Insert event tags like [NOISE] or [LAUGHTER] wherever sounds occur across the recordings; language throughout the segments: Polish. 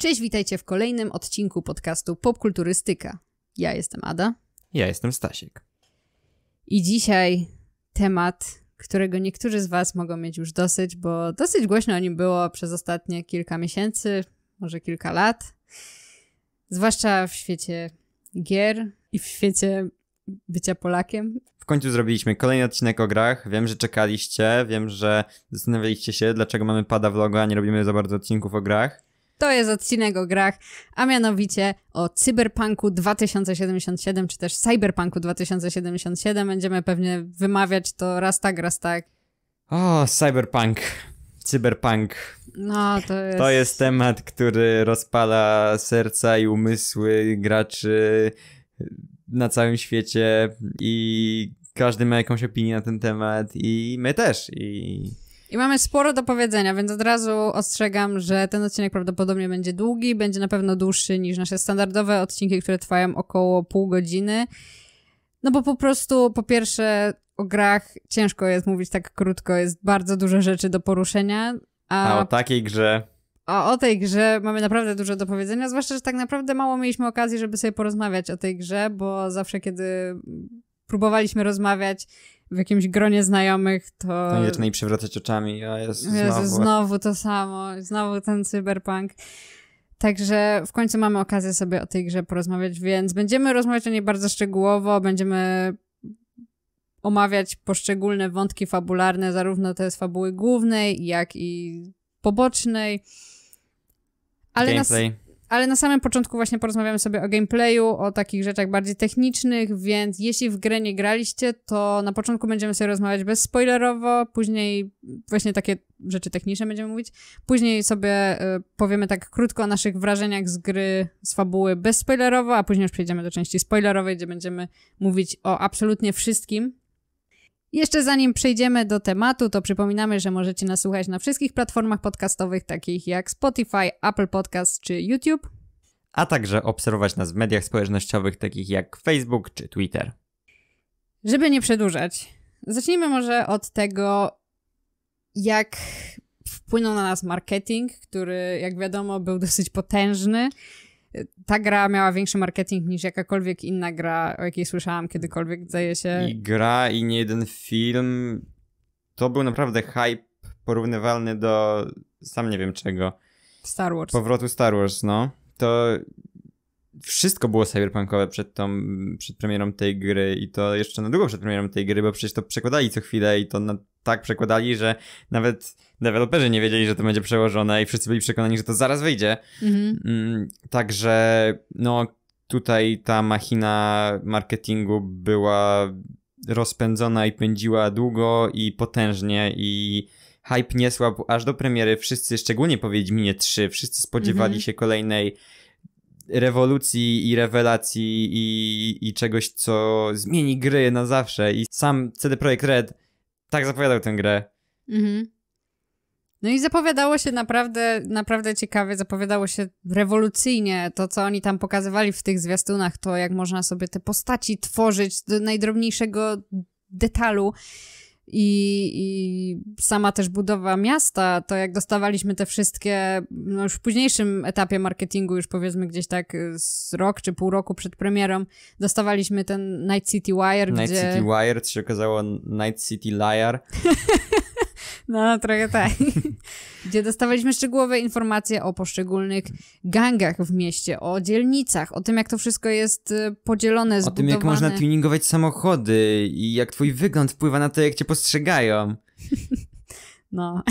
Cześć, witajcie w kolejnym odcinku podcastu Popkulturystyka. Ja jestem Ada. Ja jestem Stasiek. I dzisiaj temat, którego niektórzy z Was mogą mieć już dosyć, bo dosyć głośno o nim było przez ostatnie kilka miesięcy, może kilka lat. Zwłaszcza w świecie gier i w świecie bycia Polakiem. W końcu zrobiliśmy kolejny odcinek o grach. Wiem, że czekaliście, wiem, że zastanawialiście się, dlaczego mamy pada vloga, a nie robimy za bardzo odcinków o grach. To jest odcinek o grach, a mianowicie o Cyberpunku 2077, czy też Cyberpunku 2077. Będziemy pewnie wymawiać to raz tak, raz tak. O, Cyberpunk. Cyberpunk. No, to jest... To jest temat, który rozpala serca i umysły graczy na całym świecie i każdy ma jakąś opinię na ten temat i my też. I i mamy sporo do powiedzenia, więc od razu ostrzegam, że ten odcinek prawdopodobnie będzie długi, będzie na pewno dłuższy niż nasze standardowe odcinki, które trwają około pół godziny. No bo po prostu, po pierwsze, o grach ciężko jest mówić tak krótko, jest bardzo dużo rzeczy do poruszenia. A, a o takiej grze. A o tej grze mamy naprawdę dużo do powiedzenia, zwłaszcza, że tak naprawdę mało mieliśmy okazji, żeby sobie porozmawiać o tej grze, bo zawsze, kiedy próbowaliśmy rozmawiać, w jakimś gronie znajomych, to... No i zaczyna jej oczami, a jest Jezu, znowu... znowu to samo, znowu ten cyberpunk. Także w końcu mamy okazję sobie o tej grze porozmawiać, więc będziemy rozmawiać o niej bardzo szczegółowo, będziemy omawiać poszczególne wątki fabularne, zarówno te z fabuły głównej, jak i pobocznej. Ale gameplay. Nas... Ale na samym początku właśnie porozmawiamy sobie o gameplayu, o takich rzeczach bardziej technicznych, więc jeśli w grę nie graliście, to na początku będziemy sobie rozmawiać bezspoilerowo, później właśnie takie rzeczy techniczne będziemy mówić, później sobie y, powiemy tak krótko o naszych wrażeniach z gry, z fabuły bezspoilerowo, a później już przejdziemy do części spoilerowej, gdzie będziemy mówić o absolutnie wszystkim, jeszcze zanim przejdziemy do tematu, to przypominamy, że możecie nas słuchać na wszystkich platformach podcastowych, takich jak Spotify, Apple Podcast czy YouTube, a także obserwować nas w mediach społecznościowych, takich jak Facebook czy Twitter. Żeby nie przedłużać, zacznijmy może od tego, jak wpłynął na nas marketing, który, jak wiadomo, był dosyć potężny ta gra miała większy marketing niż jakakolwiek inna gra, o jakiej słyszałam kiedykolwiek, zdaje się. I gra, i nie jeden film. To był naprawdę hype porównywalny do sam nie wiem czego. Star Wars. Powrotu Star Wars, no. To wszystko było cyberpunkowe przed tą, przed premierą tej gry i to jeszcze na długo przed premierą tej gry, bo przecież to przekładali co chwilę i to na, tak przekładali, że nawet deweloperzy nie wiedzieli, że to będzie przełożone i wszyscy byli przekonani, że to zaraz wyjdzie. Mhm. Mm, także no tutaj ta machina marketingu była rozpędzona i pędziła długo i potężnie i hype nie słabł aż do premiery. Wszyscy, szczególnie po Wiedźminie 3, wszyscy spodziewali mhm. się kolejnej rewolucji i rewelacji i, i czegoś, co zmieni gry na zawsze. I sam CD Projekt Red tak zapowiadał tę grę. Mhm. No i zapowiadało się naprawdę, naprawdę ciekawie, zapowiadało się rewolucyjnie to, co oni tam pokazywali w tych zwiastunach, to jak można sobie te postaci tworzyć do najdrobniejszego detalu i, i sama też budowa miasta, to jak dostawaliśmy te wszystkie, no już w późniejszym etapie marketingu, już powiedzmy gdzieś tak y, z rok czy pół roku przed premierą, dostawaliśmy ten Night City Wire, Night gdzie... City Wire, co się okazało Night City Liar. [LAUGHS] No, trochę tak. [LAUGHS] Gdzie dostawaliśmy szczegółowe informacje o poszczególnych gangach w mieście, o dzielnicach, o tym, jak to wszystko jest y, podzielone, zbudowane. O tym, jak można tuningować samochody i jak twój wygląd wpływa na to, jak cię postrzegają. [LAUGHS] No.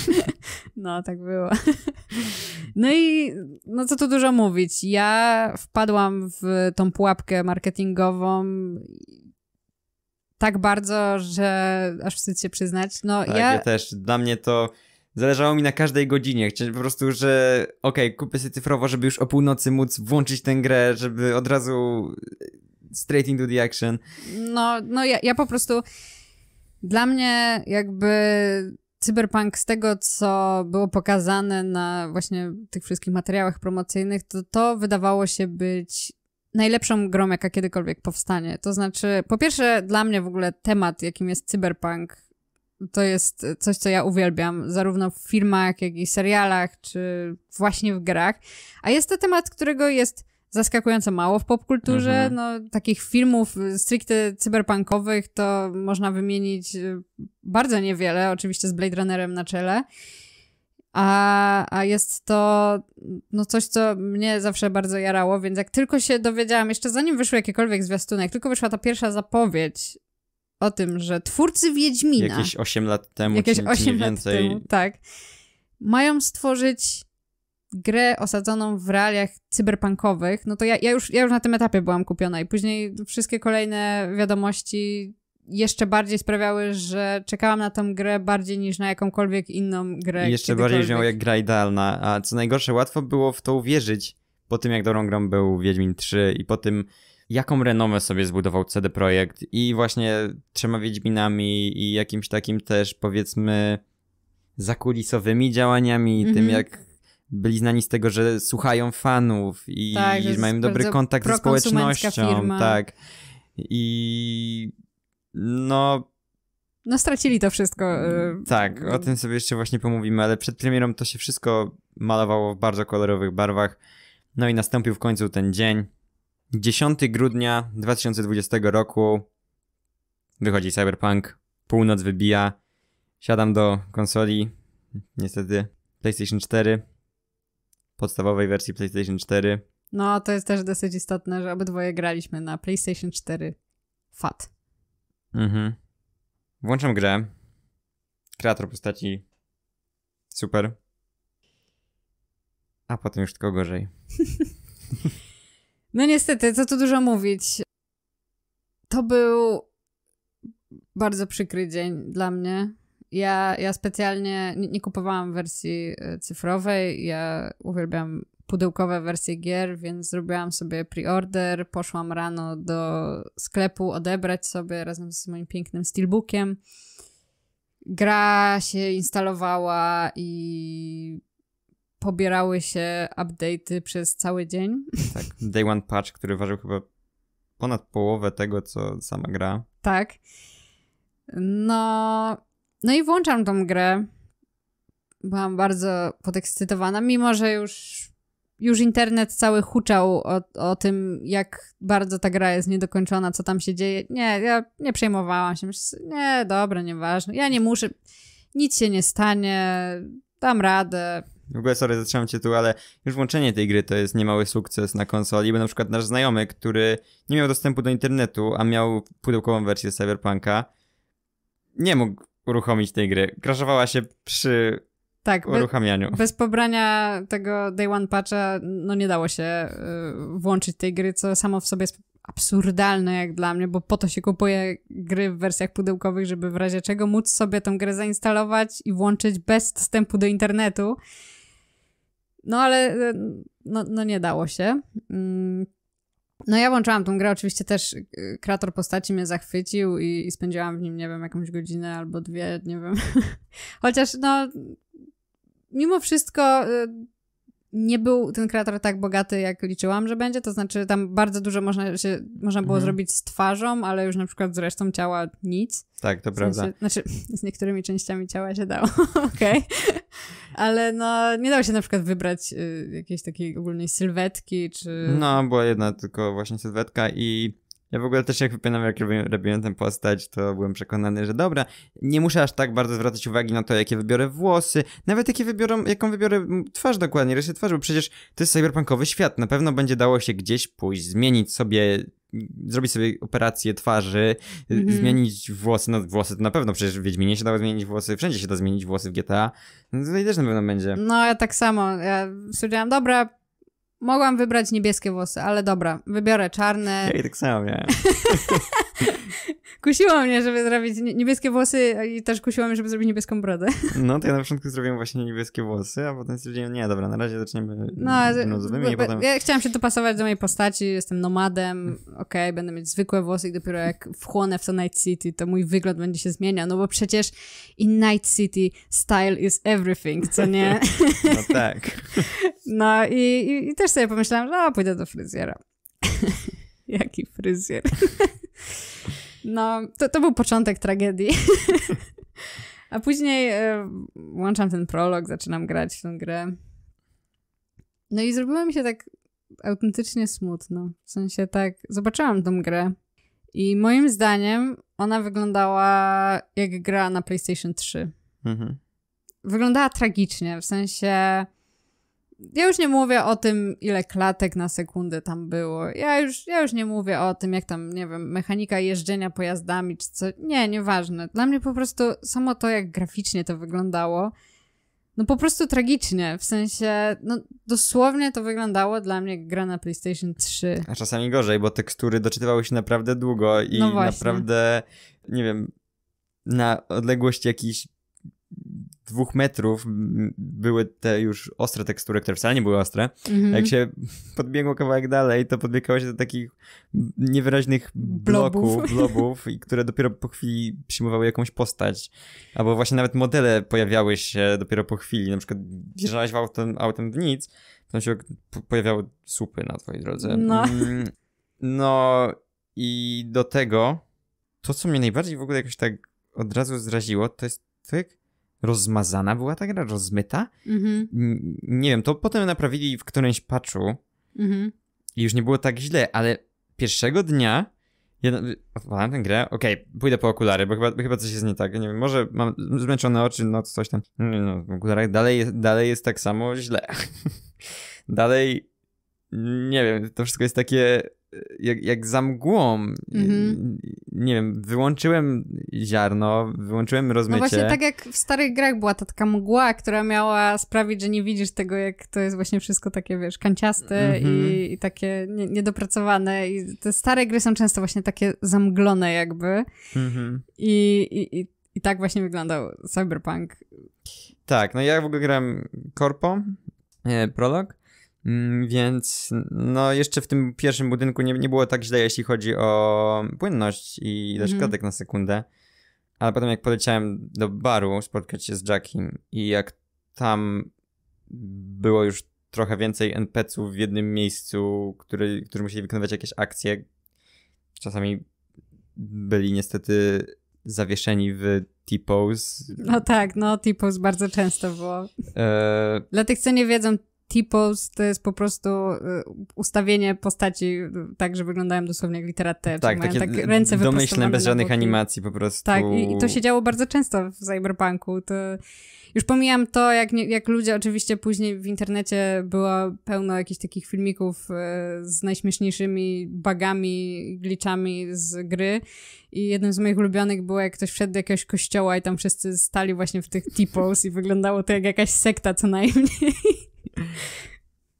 [LAUGHS] no, tak było. No i no co tu dużo mówić. Ja wpadłam w tą pułapkę marketingową tak bardzo, że aż wstyd się przyznać. No, tak, ja... ja też. Dla mnie to zależało mi na każdej godzinie. Chciałem po prostu, że okej, okay, kupię sobie cyfrowo, żeby już o północy móc włączyć tę grę, żeby od razu e, straight into the action. No, no ja, ja po prostu... Dla mnie jakby cyberpunk z tego, co było pokazane na właśnie tych wszystkich materiałach promocyjnych, to to wydawało się być najlepszą grą, jaka kiedykolwiek powstanie. To znaczy, po pierwsze, dla mnie w ogóle temat, jakim jest cyberpunk, to jest coś, co ja uwielbiam, zarówno w filmach, jak i serialach, czy właśnie w grach. A jest to temat, którego jest zaskakująco mało w popkulturze. Mhm. No, takich filmów stricte cyberpunkowych to można wymienić y, bardzo niewiele, oczywiście z Blade Runnerem na czele a, a jest to no coś, co mnie zawsze bardzo jarało, więc jak tylko się dowiedziałam, jeszcze zanim wyszły jakiekolwiek zwiastuny, jak tylko wyszła ta pierwsza zapowiedź o tym, że twórcy Wiedźmina... Jakieś 8 lat temu, jakieś czy, 8 lat więcej. Temu, tak. Mają stworzyć grę osadzoną w realiach cyberpunkowych, no to ja, ja, już, ja już na tym etapie byłam kupiona i później wszystkie kolejne wiadomości jeszcze bardziej sprawiały, że czekałam na tę grę bardziej niż na jakąkolwiek inną grę. jeszcze bardziej brzmiał jak gra idealna, a co najgorsze, łatwo było w to uwierzyć po tym, jak dobrą grą był Wiedźmin 3 i po tym, jaką renomę sobie zbudował CD Projekt i właśnie trzema Wiedźminami i jakimś takim też powiedzmy zakulisowymi działaniami, mm -hmm. tym mhm. jak byli znani z tego, że słuchają fanów i, tak, i mają dobry kontakt ze społecznością. Firma. Tak. I no... No stracili to wszystko. Y, tak, y, o tym sobie jeszcze właśnie pomówimy, ale przed premierą to się wszystko malowało w bardzo kolorowych barwach. No i nastąpił w końcu ten dzień. 10 grudnia 2020 roku wychodzi Cyberpunk, północ wybija, siadam do konsoli, niestety PlayStation 4, podstawowej wersji PlayStation 4. No, to jest też dosyć istotne, że obydwoje graliśmy na PlayStation 4 FAT. Mhm. Włączam grę. Kreator postaci. Super. A potem już tylko gorzej. [LAUGHS] no niestety, co tu dużo mówić. To był bardzo przykry dzień dla mnie. Ja, ja specjalnie nie, nie kupowałam wersji e, cyfrowej. Ja uwielbiam pudełkowe wersje gier, więc zrobiłam sobie pre-order, poszłam rano do sklepu odebrać sobie razem z moim pięknym steelbookiem. Gra się instalowała i pobierały się update'y przez cały dzień. [LAUGHS] Tak, day one patch, który ważył chyba ponad połowę tego, co sama gra. Tak. No, no i włączam tą grę. Byłam bardzo podekscytowana, mimo że już już internet cały huczał o, o tym, jak bardzo ta gra jest niedokończona, co tam się dzieje. Nie, ja nie przejmowałam się. Nie, dobra, nieważne. Ja nie muszę. Nic się nie stanie. Dam radę. W ogóle, sorry, zatrzymam cię tu, ale już włączenie tej gry to jest niemały sukces na konsoli, bo na przykład nasz znajomy, który nie miał dostępu do internetu, a miał pudełkową wersję Cyberpunka, nie mógł uruchomić tej gry. Kraszowała się przy tak, uruchamianiu. Bez, bez pobrania tego Day One Patcha no nie dało się y, włączyć tej gry, co samo w sobie jest absurdalne jak dla mnie, bo po to się kupuje gry w wersjach pudełkowych, żeby w razie czego móc sobie tą grę zainstalować i włączyć bez wstępu do internetu. No ale y, no, no nie dało się. Mm. No ja włączyłam tą grę, oczywiście też y, kreator postaci mnie zachwycił i, i spędziłam w nim, nie wiem, jakąś godzinę albo dwie, nie wiem. [LAUGHS] Chociaż no mimo wszystko y, nie był ten kreator tak bogaty, jak liczyłam, że będzie. To znaczy, tam bardzo dużo można, się, można było mhm. zrobić z twarzą, ale już na przykład z resztą ciała nic. Tak, to w sensie, prawda. Znaczy, [LAUGHS] z niektórymi częściami ciała się dało, [LAUGHS] okej. Okay. Ale no, nie dało się na przykład wybrać y, jakiejś takiej ogólnej sylwetki, czy... No, była jedna tylko właśnie sylwetka i ja w ogóle też jak wypinam, jak robiłem tę postać, to byłem przekonany, że dobra, nie muszę aż tak bardzo zwracać uwagi na to, jakie wybiorę włosy, nawet jakie wybiorą, jaką wybiorę twarz dokładnie, rysy twarzy, bo przecież to jest cyberpunkowy świat, na pewno będzie dało się gdzieś pójść, zmienić sobie zrobić sobie operację twarzy, mm -hmm. zmienić włosy, no włosy to na pewno, przecież w Wiedźminie się dało zmienić włosy, wszędzie się da zmienić włosy w GTA, no tutaj też na pewno będzie. No ja tak samo, ja stwierdziłam, dobra, Mogłam wybrać niebieskie włosy, ale dobra, wybiorę czarne. Ja i tak samo miałem. [LAUGHS] [LAUGHS] kusiło mnie, żeby zrobić niebieskie włosy i też kusiło mnie, żeby zrobić niebieską brodę. [LAUGHS] no to ja na początku zrobiłem właśnie niebieskie włosy, a potem stwierdziłem, nie, dobra, na razie zaczniemy no, brązowymi i potem... Ja chciałam się dopasować do mojej postaci, jestem nomadem, [LAUGHS] okej, okay, będę mieć zwykłe włosy i dopiero jak wchłonę w to Night City, to mój wygląd będzie się zmieniał, no bo przecież in Night City style is everything, co nie? no tak. no i, i, i też sobie pomyślałam, że pójdę do fryzjera. [LAUGHS] Jaki fryzjer. [LAUGHS] No, to, to był początek tragedii. [LAUGHS] A później e, włączam ten prolog, zaczynam grać w tę grę. No i zrobiło mi się tak autentycznie smutno. W sensie tak, zobaczyłam tą grę i moim zdaniem ona wyglądała jak gra na PlayStation 3. Mhm. Wyglądała tragicznie, w sensie ja już nie mówię o tym, ile klatek na sekundę tam było. Ja już, ja już nie mówię o tym, jak tam, nie wiem, mechanika jeżdżenia pojazdami czy co. Nie, nieważne. Dla mnie po prostu samo to, jak graficznie to wyglądało, no po prostu tragicznie. W sensie, no dosłownie to wyglądało dla mnie jak gra na PlayStation 3. A czasami gorzej, bo tekstury doczytywały się naprawdę długo i no naprawdę, nie wiem, na odległość jakichś dwóch metrów były te już ostre tekstury, które wcale nie były ostre. Mm-hmm. A jak się [LAUGHS] podbiegło kawałek dalej, to podbiegało się do takich niewyraźnych bloków, blobów, i które dopiero po chwili przyjmowały jakąś postać. Albo właśnie nawet modele pojawiały się dopiero po chwili. Na przykład wjeżdżałeś w autem, autem w nic, tam się pojawiały słupy na twojej drodze. No. Mm, no i do tego to, co mnie najbardziej w ogóle jakoś tak od razu zraziło, to jest to, jak rozmazana była ta gra, rozmyta. Mhm. Nie wiem, to potem naprawili w którymś patchu mhm. i już nie było tak źle, ale pierwszego dnia ja tę grę, okej, okay, pójdę po okulary, bo chyba, chyba coś jest nie tak, nie wiem, może mam zmęczone oczy, no coś tam, no, no w okularach dalej, dalej jest tak samo źle. [LAUGHS] dalej, nie wiem, to wszystko jest takie jak, jak za mgłą. Mhm. Nie wiem, wyłączyłem ziarno, wyłączyłem rozmycie. No właśnie tak jak w starych grach była ta taka mgła, która miała sprawić, że nie widzisz tego, jak to jest właśnie wszystko takie, wiesz, kanciaste i, mhm. i, takie nie, niedopracowane. I te stare gry są często właśnie takie zamglone jakby. Mhm. I, i, i, I tak właśnie wyglądał Cyberpunk. Tak, no ja w ogóle grałem Corpo, e, prolog. Mm, więc no jeszcze w tym pierwszym budynku nie, nie było tak źle, jeśli chodzi o płynność i ilość mm. na sekundę. Ale potem jak poleciałem do baru spotkać się z Jackiem i jak tam było już trochę więcej NPC-ów w jednym miejscu, który, którzy musieli wykonywać jakieś akcje, czasami byli niestety zawieszeni w T-pose. No tak, no T-pose bardzo często było. E... Dla tych, co nie wiedzą, T-pose to jest po prostu y, ustawienie postaci y, tak, że wyglądają dosłownie jak litera T. Tak, takie tak ręce domyślne, bez żadnych animacji po prostu. Tak, i, i, to się działo bardzo często w Cyberpunku. To już pomijam to, jak, nie, jak ludzie oczywiście później w internecie było pełno jakichś takich filmików y, z najśmieszniejszymi bugami, glitchami z gry i jednym z moich ulubionych było, jak ktoś wszedł do jakiegoś kościoła i tam wszyscy stali właśnie w tych T-pose i wyglądało to jak jakaś sekta co najmniej. [LAUGHS]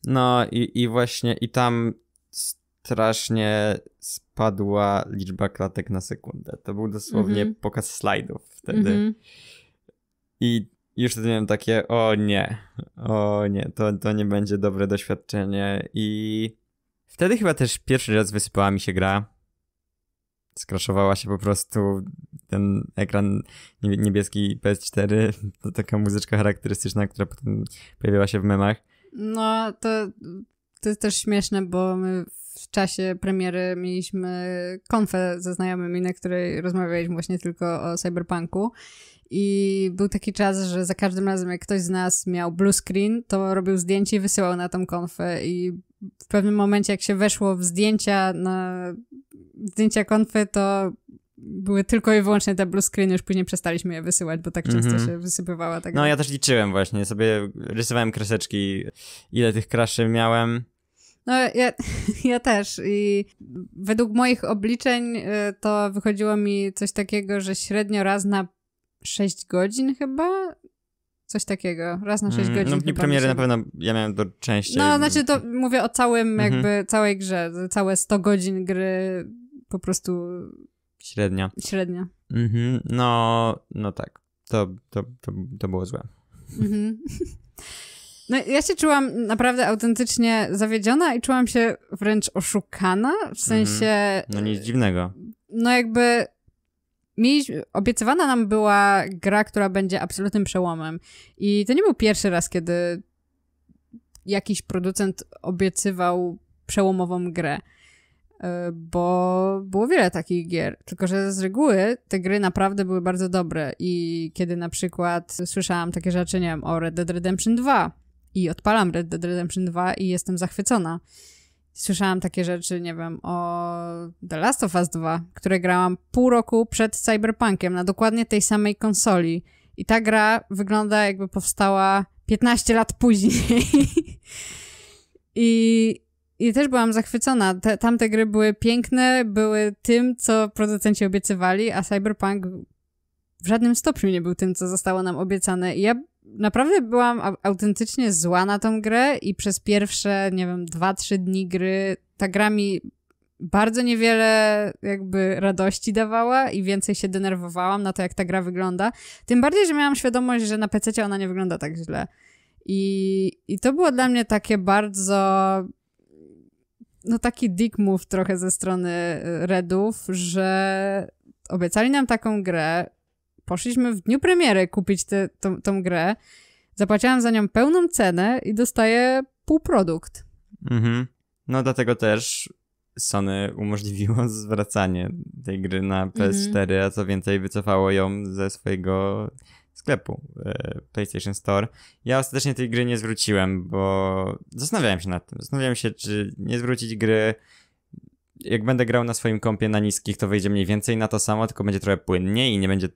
No i, i właśnie i tam strasznie spadła liczba klatek na sekundę. To był dosłownie mm -hmm. pokaz slajdów wtedy. Mm -hmm. I już wtedy miałem takie, o nie, o nie, to, to nie będzie dobre doświadczenie. I wtedy chyba też pierwszy raz wysypała mi się gra skraszowała się po prostu ten ekran niebieski PS4, [LAUGHS] to taka muzyczka charakterystyczna, która potem pojawiła się w memach. No, to, to jest też śmieszne, bo my w czasie premiery mieliśmy konfę ze znajomymi, na której rozmawialiśmy właśnie tylko o cyberpunku. I był taki czas, że za każdym razem, jak ktoś z nas miał blue screen, to robił zdjęcie i wysyłał na tą konfę. I w pewnym momencie, jak się weszło w zdjęcia na zdjęcia konfy, to były tylko i wyłącznie te blue screeny, już później przestaliśmy je wysyłać, bo tak często mm-hmm. się wysypywała. Tak no ja też liczyłem właśnie, sobie rysowałem kreseczki, ile tych kraszy miałem. No ja, [LAUGHS] ja też i według moich obliczeń y, to wychodziło mi coś takiego, że średnio raz na 6 godzin chyba Coś takiego, raz na 6 mm, no, godzin. No dni premiery na pewno ja miałem do części. No, znaczy to mówię o całym mhm. jakby, mm -hmm. całej grze, całe 100 godzin gry po prostu... Średnia. Średnia. Mm -hmm. No, no tak, to, to, to, to było złe. Mhm. [LAUGHS] No, ja się czułam naprawdę autentycznie zawiedziona i czułam się wręcz oszukana, w mhm. sensie... No nic dziwnego. No jakby mieliśmy, obiecywana nam była gra, która będzie absolutnym przełomem. I to nie był pierwszy raz, kiedy jakiś producent obiecywał przełomową grę. E, bo było wiele takich gier, tylko że z reguły te gry naprawdę były bardzo dobre. I kiedy na przykład słyszałam takie rzeczy, nie wiem, o Red Dead Redemption 2 i odpalam Red Dead Redemption 2 i jestem zachwycona Słyszałam takie rzeczy, nie wiem, o The Last of Us 2, które grałam pół roku przed Cyberpunkiem na dokładnie tej samej konsoli. I ta gra wygląda jakby powstała 15 lat później. [LAUGHS] I, I też byłam zachwycona. Te, tamte gry były piękne, były tym, co producenci obiecywali, a Cyberpunk w żadnym stopniu nie był tym, co zostało nam obiecane. I ja naprawdę byłam autentycznie zła na tą grę i przez pierwsze, nie wiem, dwa, trzy dni gry ta gra mi bardzo niewiele jakby radości dawała i więcej się denerwowałam na to, jak ta gra wygląda. Tym bardziej, że miałam świadomość, że na PC ona nie wygląda tak źle. I, I to było dla mnie takie bardzo no taki dick move trochę ze strony y, Redów, że obiecali nam taką grę, poszliśmy w dniu premiery kupić tę grę. Zapłaciłam za nią pełną cenę i dostaję półprodukt. Mhm. No dlatego też Sony umożliwiło [LAUGHS] zwracanie tej gry na PS4, mhm. a co więcej wycofało ją ze swojego sklepu e, PlayStation Store. Ja ostatecznie tej gry nie zwróciłem, bo zastanawiałem się nad tym. Zastanawiałem się, czy nie zwrócić gry. Jak będę grał na swoim kompie na niskich, to wyjdzie mniej więcej na to samo, tylko będzie trochę płynniej i nie będzie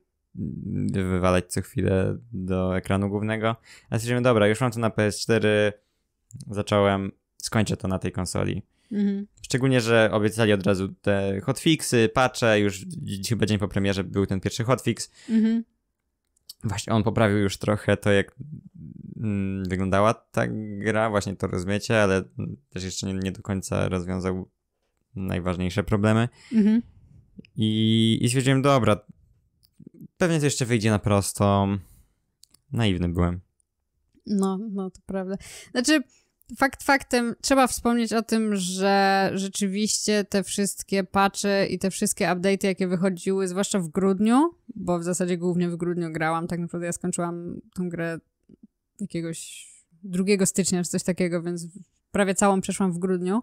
Y, wywalać co chwilę do ekranu głównego. A stwierdziłem, dobra, już mam to na PS4, zacząłem, skończę to na tej konsoli. Mhm. Szczególnie, że obiecali od razu te hotfixy, patche, już chyba dzień po premierze był ten pierwszy hotfix. Mhm. Właśnie on poprawił już trochę to, jak mm, wyglądała ta gra, właśnie to rozumiecie, ale też jeszcze nie, nie do końca rozwiązał najważniejsze problemy. Mhm. I, I stwierdziłem, dobra, Pewnie to jeszcze wyjdzie na prosto. Naiwny byłem. No, no to prawda. Znaczy, fakt faktem, trzeba wspomnieć o tym, że rzeczywiście te wszystkie patche i te wszystkie update'y, jakie wychodziły, zwłaszcza w grudniu, bo w zasadzie głównie w grudniu grałam, tak naprawdę ja skończyłam tą grę jakiegoś 2 stycznia czy coś takiego, więc prawie całą przeszłam w grudniu.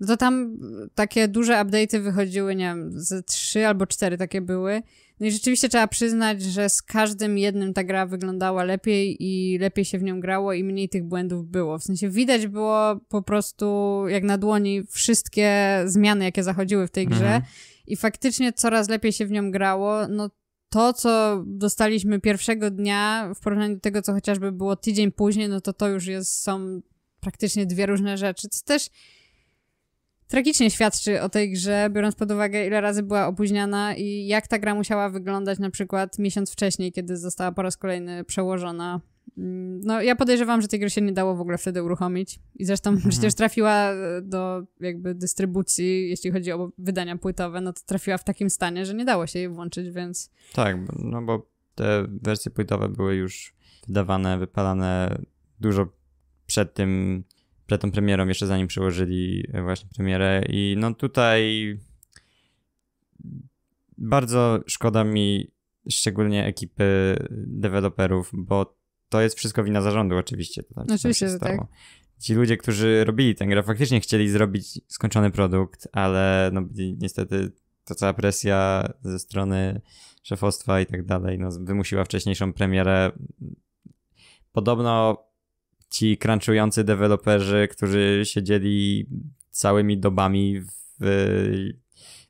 No to tam takie duże update'y wychodziły, nie wiem, ze trzy albo cztery takie były no i rzeczywiście trzeba przyznać, że z każdym jednym ta gra wyglądała lepiej i lepiej się w nią grało i mniej tych błędów było. W sensie widać było po prostu jak na dłoni wszystkie zmiany, jakie zachodziły w tej grze mhm. i faktycznie coraz lepiej się w nią grało. No to, co dostaliśmy pierwszego dnia w porównaniu do tego, co chociażby było tydzień później, no to to już jest, są praktycznie dwie różne rzeczy, co też tragicznie świadczy o tej grze, biorąc pod uwagę, ile razy była opóźniana i jak ta gra musiała wyglądać na przykład miesiąc wcześniej, kiedy została po raz kolejny przełożona. Mm, no, ja podejrzewam, że tej gry się nie dało w ogóle wtedy uruchomić. I zresztą mhm. przecież trafiła e, do jakby dystrybucji, jeśli chodzi o wydania płytowe, no to trafiła w takim stanie, że nie dało się jej włączyć, więc. Tak, no bo te wersje płytowe były już wydawane, wypalane dużo przed tym, przed tą premierą, jeszcze zanim przełożyli e, właśnie premierę. I no tutaj bardzo szkoda mi szczególnie ekipy deweloperów, bo to jest wszystko wina zarządu oczywiście. To znaczy, oczywiście, tak. Ci ludzie, którzy robili tę grę, faktycznie chcieli zrobić skończony produkt, ale no, niestety ta cała presja ze strony szefostwa i tak dalej no, wymusiła wcześniejszą premierę. Podobno ci crunchujący deweloperzy, którzy siedzieli całymi dobami w,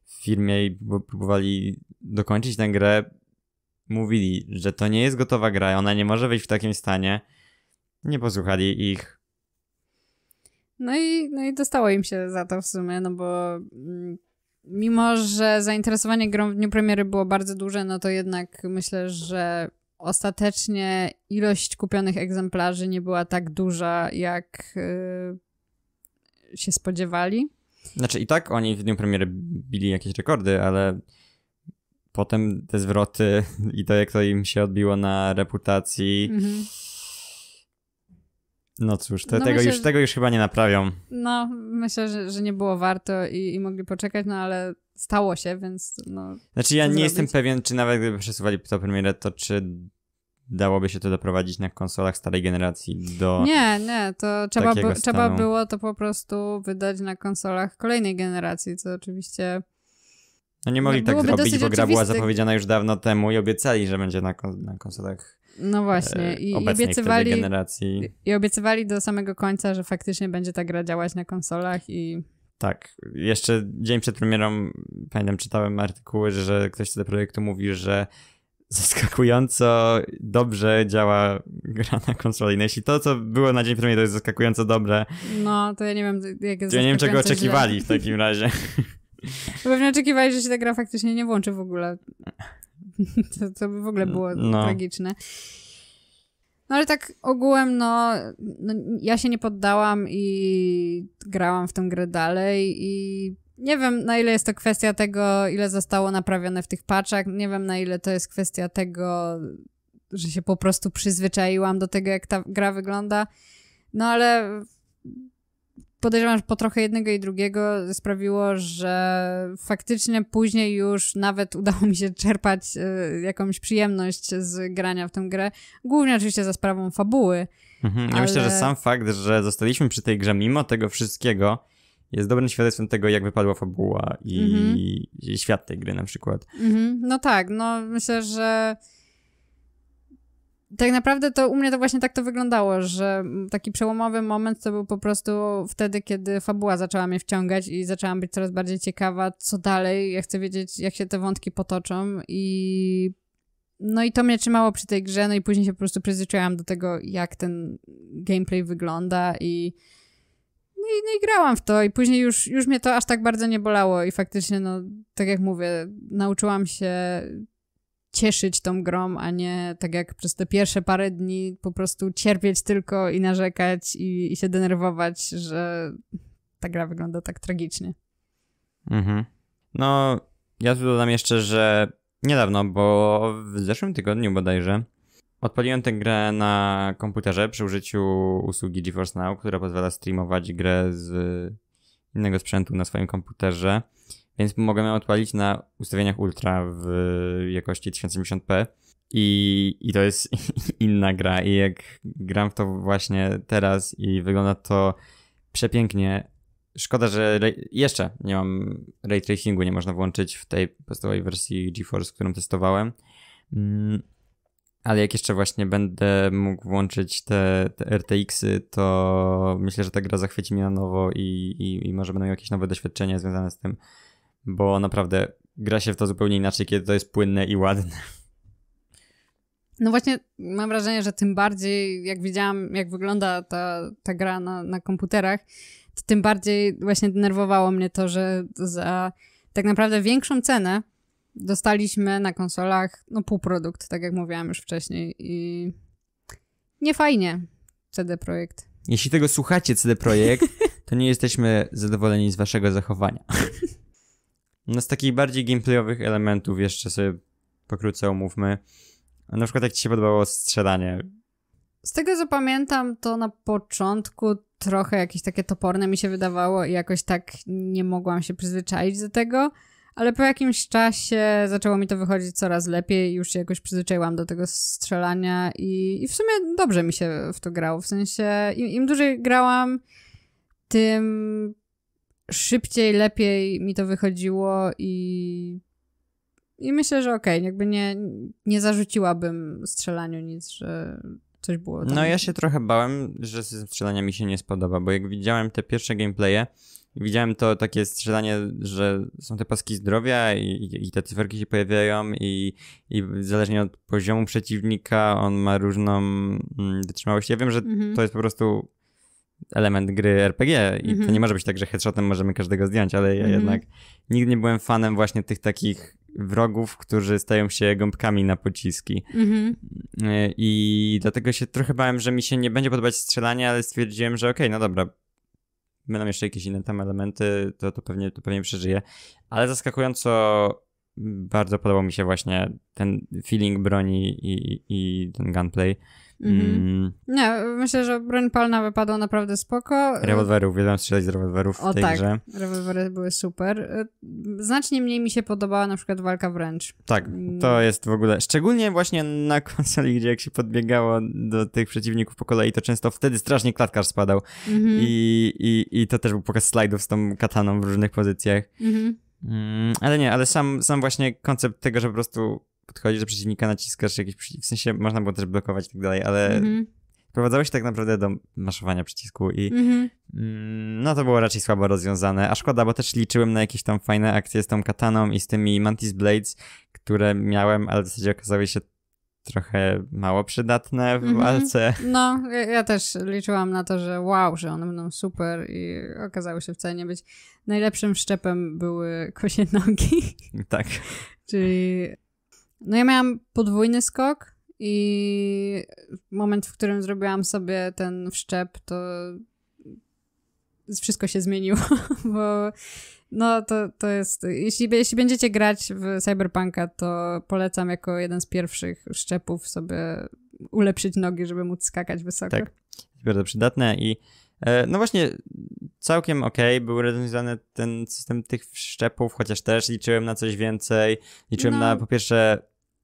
w firmie i próbowali dokończyć tę grę, mówili, że to nie jest gotowa gra, ona nie może wyjść w takim stanie. Nie posłuchali ich. No i, no i dostało im się za to w sumie, no bo mm, mimo, że zainteresowanie grą w dniu premiery było bardzo duże, no to jednak myślę, że ostatecznie ilość kupionych egzemplarzy nie była tak duża, jak y, się spodziewali. Znaczy i tak oni w dniu premiery bili jakieś rekordy, ale potem te zwroty [LAUGHS] i to, jak to im się odbiło na reputacji. Mhm no cóż, te, no tego, myślę, już, tego już chyba nie naprawią. No, myślę, że, że nie było warto i, i mogli poczekać, no ale stało się, więc no... Znaczy ja nie zrobić? jestem pewien, czy nawet gdyby przesuwali to premierę, to czy dałoby się to doprowadzić na konsolach starej generacji do. Nie, nie, to trzeba, by, trzeba było to po prostu wydać na konsolach kolejnej generacji, co oczywiście. No nie mogli no tak zrobić, bo gra była zapowiedziana już dawno temu i obiecali, że będzie na, kon na konsolach no właśnie. E, I, obecnej obiecywali, generacji. I obiecywali do samego końca, że faktycznie będzie ta gra działać na konsolach i... Tak. Jeszcze dzień przed premierą, pamiętam, czytałem artykuły, że ktoś z tego projektu mówił, że zaskakująco dobrze działa gra na konsoli. No jeśli to, co było na dzień premiery, to jest zaskakująco dobre. No, to ja nie wiem, jak jest Ja nie wiem, czego oczekiwali źle. w takim razie. [LAUGHS] Pewnie oczekiwali, że się ta gra faktycznie nie włączy w ogóle. [LAUGHS] to, to by w ogóle było no. tragiczne. No ale tak ogółem, no, no, ja się nie poddałam i grałam w tę grę dalej i nie wiem, na ile jest to kwestia tego, ile zostało naprawione w tych paczach, nie wiem, na ile to jest kwestia tego, że się po prostu przyzwyczaiłam do tego, jak ta gra wygląda, no ale podejrzewam, że po trochę jednego i drugiego sprawiło, że faktycznie później już nawet udało mi się czerpać y, jakąś przyjemność z grania w tę grę. Głównie oczywiście za sprawą fabuły. Mhm. Ja ale... myślę, że sam fakt, że zostaliśmy przy tej grze mimo tego wszystkiego, jest dobrym świadectwem tego, jak wypadła fabuła i, mhm. świat tej gry na przykład. Mhm. No tak, no myślę, że tak naprawdę to u mnie to właśnie tak to wyglądało, że taki przełomowy moment to był po prostu wtedy, kiedy fabuła zaczęła mnie wciągać i zaczęłam być coraz bardziej ciekawa, co dalej. Ja chcę wiedzieć, jak się te wątki potoczą i no i to mnie trzymało przy tej grze, no i później się po prostu przyzwyczaiłam do tego, jak ten gameplay wygląda i no i, no i grałam w to i później już, już mnie to aż tak bardzo nie bolało i faktycznie, no tak jak mówię, nauczyłam się cieszyć tą grą, a nie tak jak przez te pierwsze parę dni po prostu cierpieć tylko i narzekać i, i się denerwować, że ta gra wygląda tak tragicznie. Mhm. No, ja tu dodam jeszcze, że niedawno, bo w zeszłym tygodniu bodajże, odpaliłem tę grę na komputerze przy użyciu usługi GeForce Now, która pozwala streamować grę z innego sprzętu na swoim komputerze więc mogę ją odpalić na ustawieniach ultra w jakości 1080p. I, I to jest [LAUGHS] inna gra. I jak gram w to właśnie teraz i wygląda to przepięknie. Szkoda, że jeszcze nie mam ray tracingu, nie można włączyć w tej podstawowej wersji GeForce, którą testowałem. Mm, ale jak jeszcze właśnie będę mógł włączyć te, te RTX-y, to myślę, że ta gra zachwyci mnie na nowo i, i, i może będą jakieś nowe doświadczenia związane z tym bo naprawdę gra się w to zupełnie inaczej, kiedy to jest płynne i ładne. No właśnie mam wrażenie, że tym bardziej jak widziałam, jak wygląda ta, ta gra na, na komputerach, to tym bardziej właśnie denerwowało mnie to, że za tak naprawdę większą cenę dostaliśmy na konsolach no półprodukt, tak jak mówiłam już wcześniej i nie fajnie CD Projekt. Jeśli tego słuchacie CD Projekt, [LAUGHS] to nie jesteśmy zadowoleni z waszego zachowania. [LAUGHS] No z takich bardziej gameplayowych elementów jeszcze sobie pokrótce omówmy. Na przykład jak ci się podobało strzelanie? Z tego co pamiętam, to na początku trochę jakieś takie toporne mi się wydawało i jakoś tak nie mogłam się przyzwyczaić do tego, ale po jakimś czasie zaczęło mi to wychodzić coraz lepiej, już się jakoś przyzwyczaiłam do tego strzelania i, i w sumie dobrze mi się w to grało, w sensie im, im dłużej grałam, tym szybciej, lepiej mi to wychodziło i, i myślę, że okej, okay, jakby nie, nie zarzuciłabym strzelaniu nic, że coś było. Tam. No ja się trochę bałem, że strzelania mi się nie spodoba, bo jak widziałem te pierwsze gameplaye, widziałem to takie strzelanie, że są te paski zdrowia i, i te cyferki się pojawiają i, i zależnie od poziomu przeciwnika on ma różną mm, wytrzymałość. Ja wiem, że mhm. to jest po prostu element gry RPG i mm -hmm. to mhm. nie może być tak, że headshotem możemy każdego zdjąć, ale ja mm -hmm. jednak nigdy nie byłem fanem właśnie tych takich wrogów, którzy stają się gąbkami na pociski. Mm -hmm. I dlatego się trochę bałem, że mi się nie będzie podobać strzelanie, ale stwierdziłem, że okej, okay, no dobra, będą jeszcze jakieś inne tam elementy, to, to, pewnie, to pewnie przeżyję. Ale zaskakująco bardzo podobał mi się właśnie ten feeling broni i, i, i ten gunplay. Mhm. Mm. Nie, myślę, że broń palna wypadła naprawdę spoko. Rewolwery, uwielbiam strzelać z rewolwerów o, w tej tak. grze. rewolwery były super. Y, znacznie mniej mi się podobała na przykład walka wręcz. Tak, mm. to jest w ogóle, szczególnie właśnie na [LAUGHS] konsoli, gdzie jak się podbiegało do tych przeciwników po kolei, to często wtedy strasznie klatkarz spadał. Mm -hmm. I, i, I to też był pokaz slajdów z tą kataną w różnych pozycjach. Mhm. Mm -hmm. ale nie, ale sam, sam właśnie koncept tego, że po prostu podchodzisz do przeciwnika, naciskasz jakieś przyciski, w sensie można było też blokować i tak dalej, ale mm prowadzało się tak naprawdę do maszowania przycisku i mhm. mm no to było raczej słabo rozwiązane, a szkoda, bo też liczyłem na jakieś tam fajne akcje z tą kataną i z tymi Mantis Blades, które miałem, ale w zasadzie okazały się trochę mało przydatne w mhm. walce. No, ja, ja też liczyłam na to, że wow, że one będą super i okazały się wcale nie być. Najlepszym szczepem były kosie nogi. Tak. [LAUGHS] Czyli no ja miałam podwójny skok i moment, w którym zrobiłam sobie ten wszczep, to wszystko się zmieniło, [LAUGHS] bo no to, to jest, jeśli, jeśli będziecie grać w Cyberpunka, to polecam jako jeden z pierwszych szczepów sobie ulepszyć nogi, żeby móc skakać wysoko. Tak, bardzo przydatne i e, no właśnie, całkiem ok, był rozwiązany ten system tych szczepów, chociaż też liczyłem na coś więcej. Liczyłem no. na po pierwsze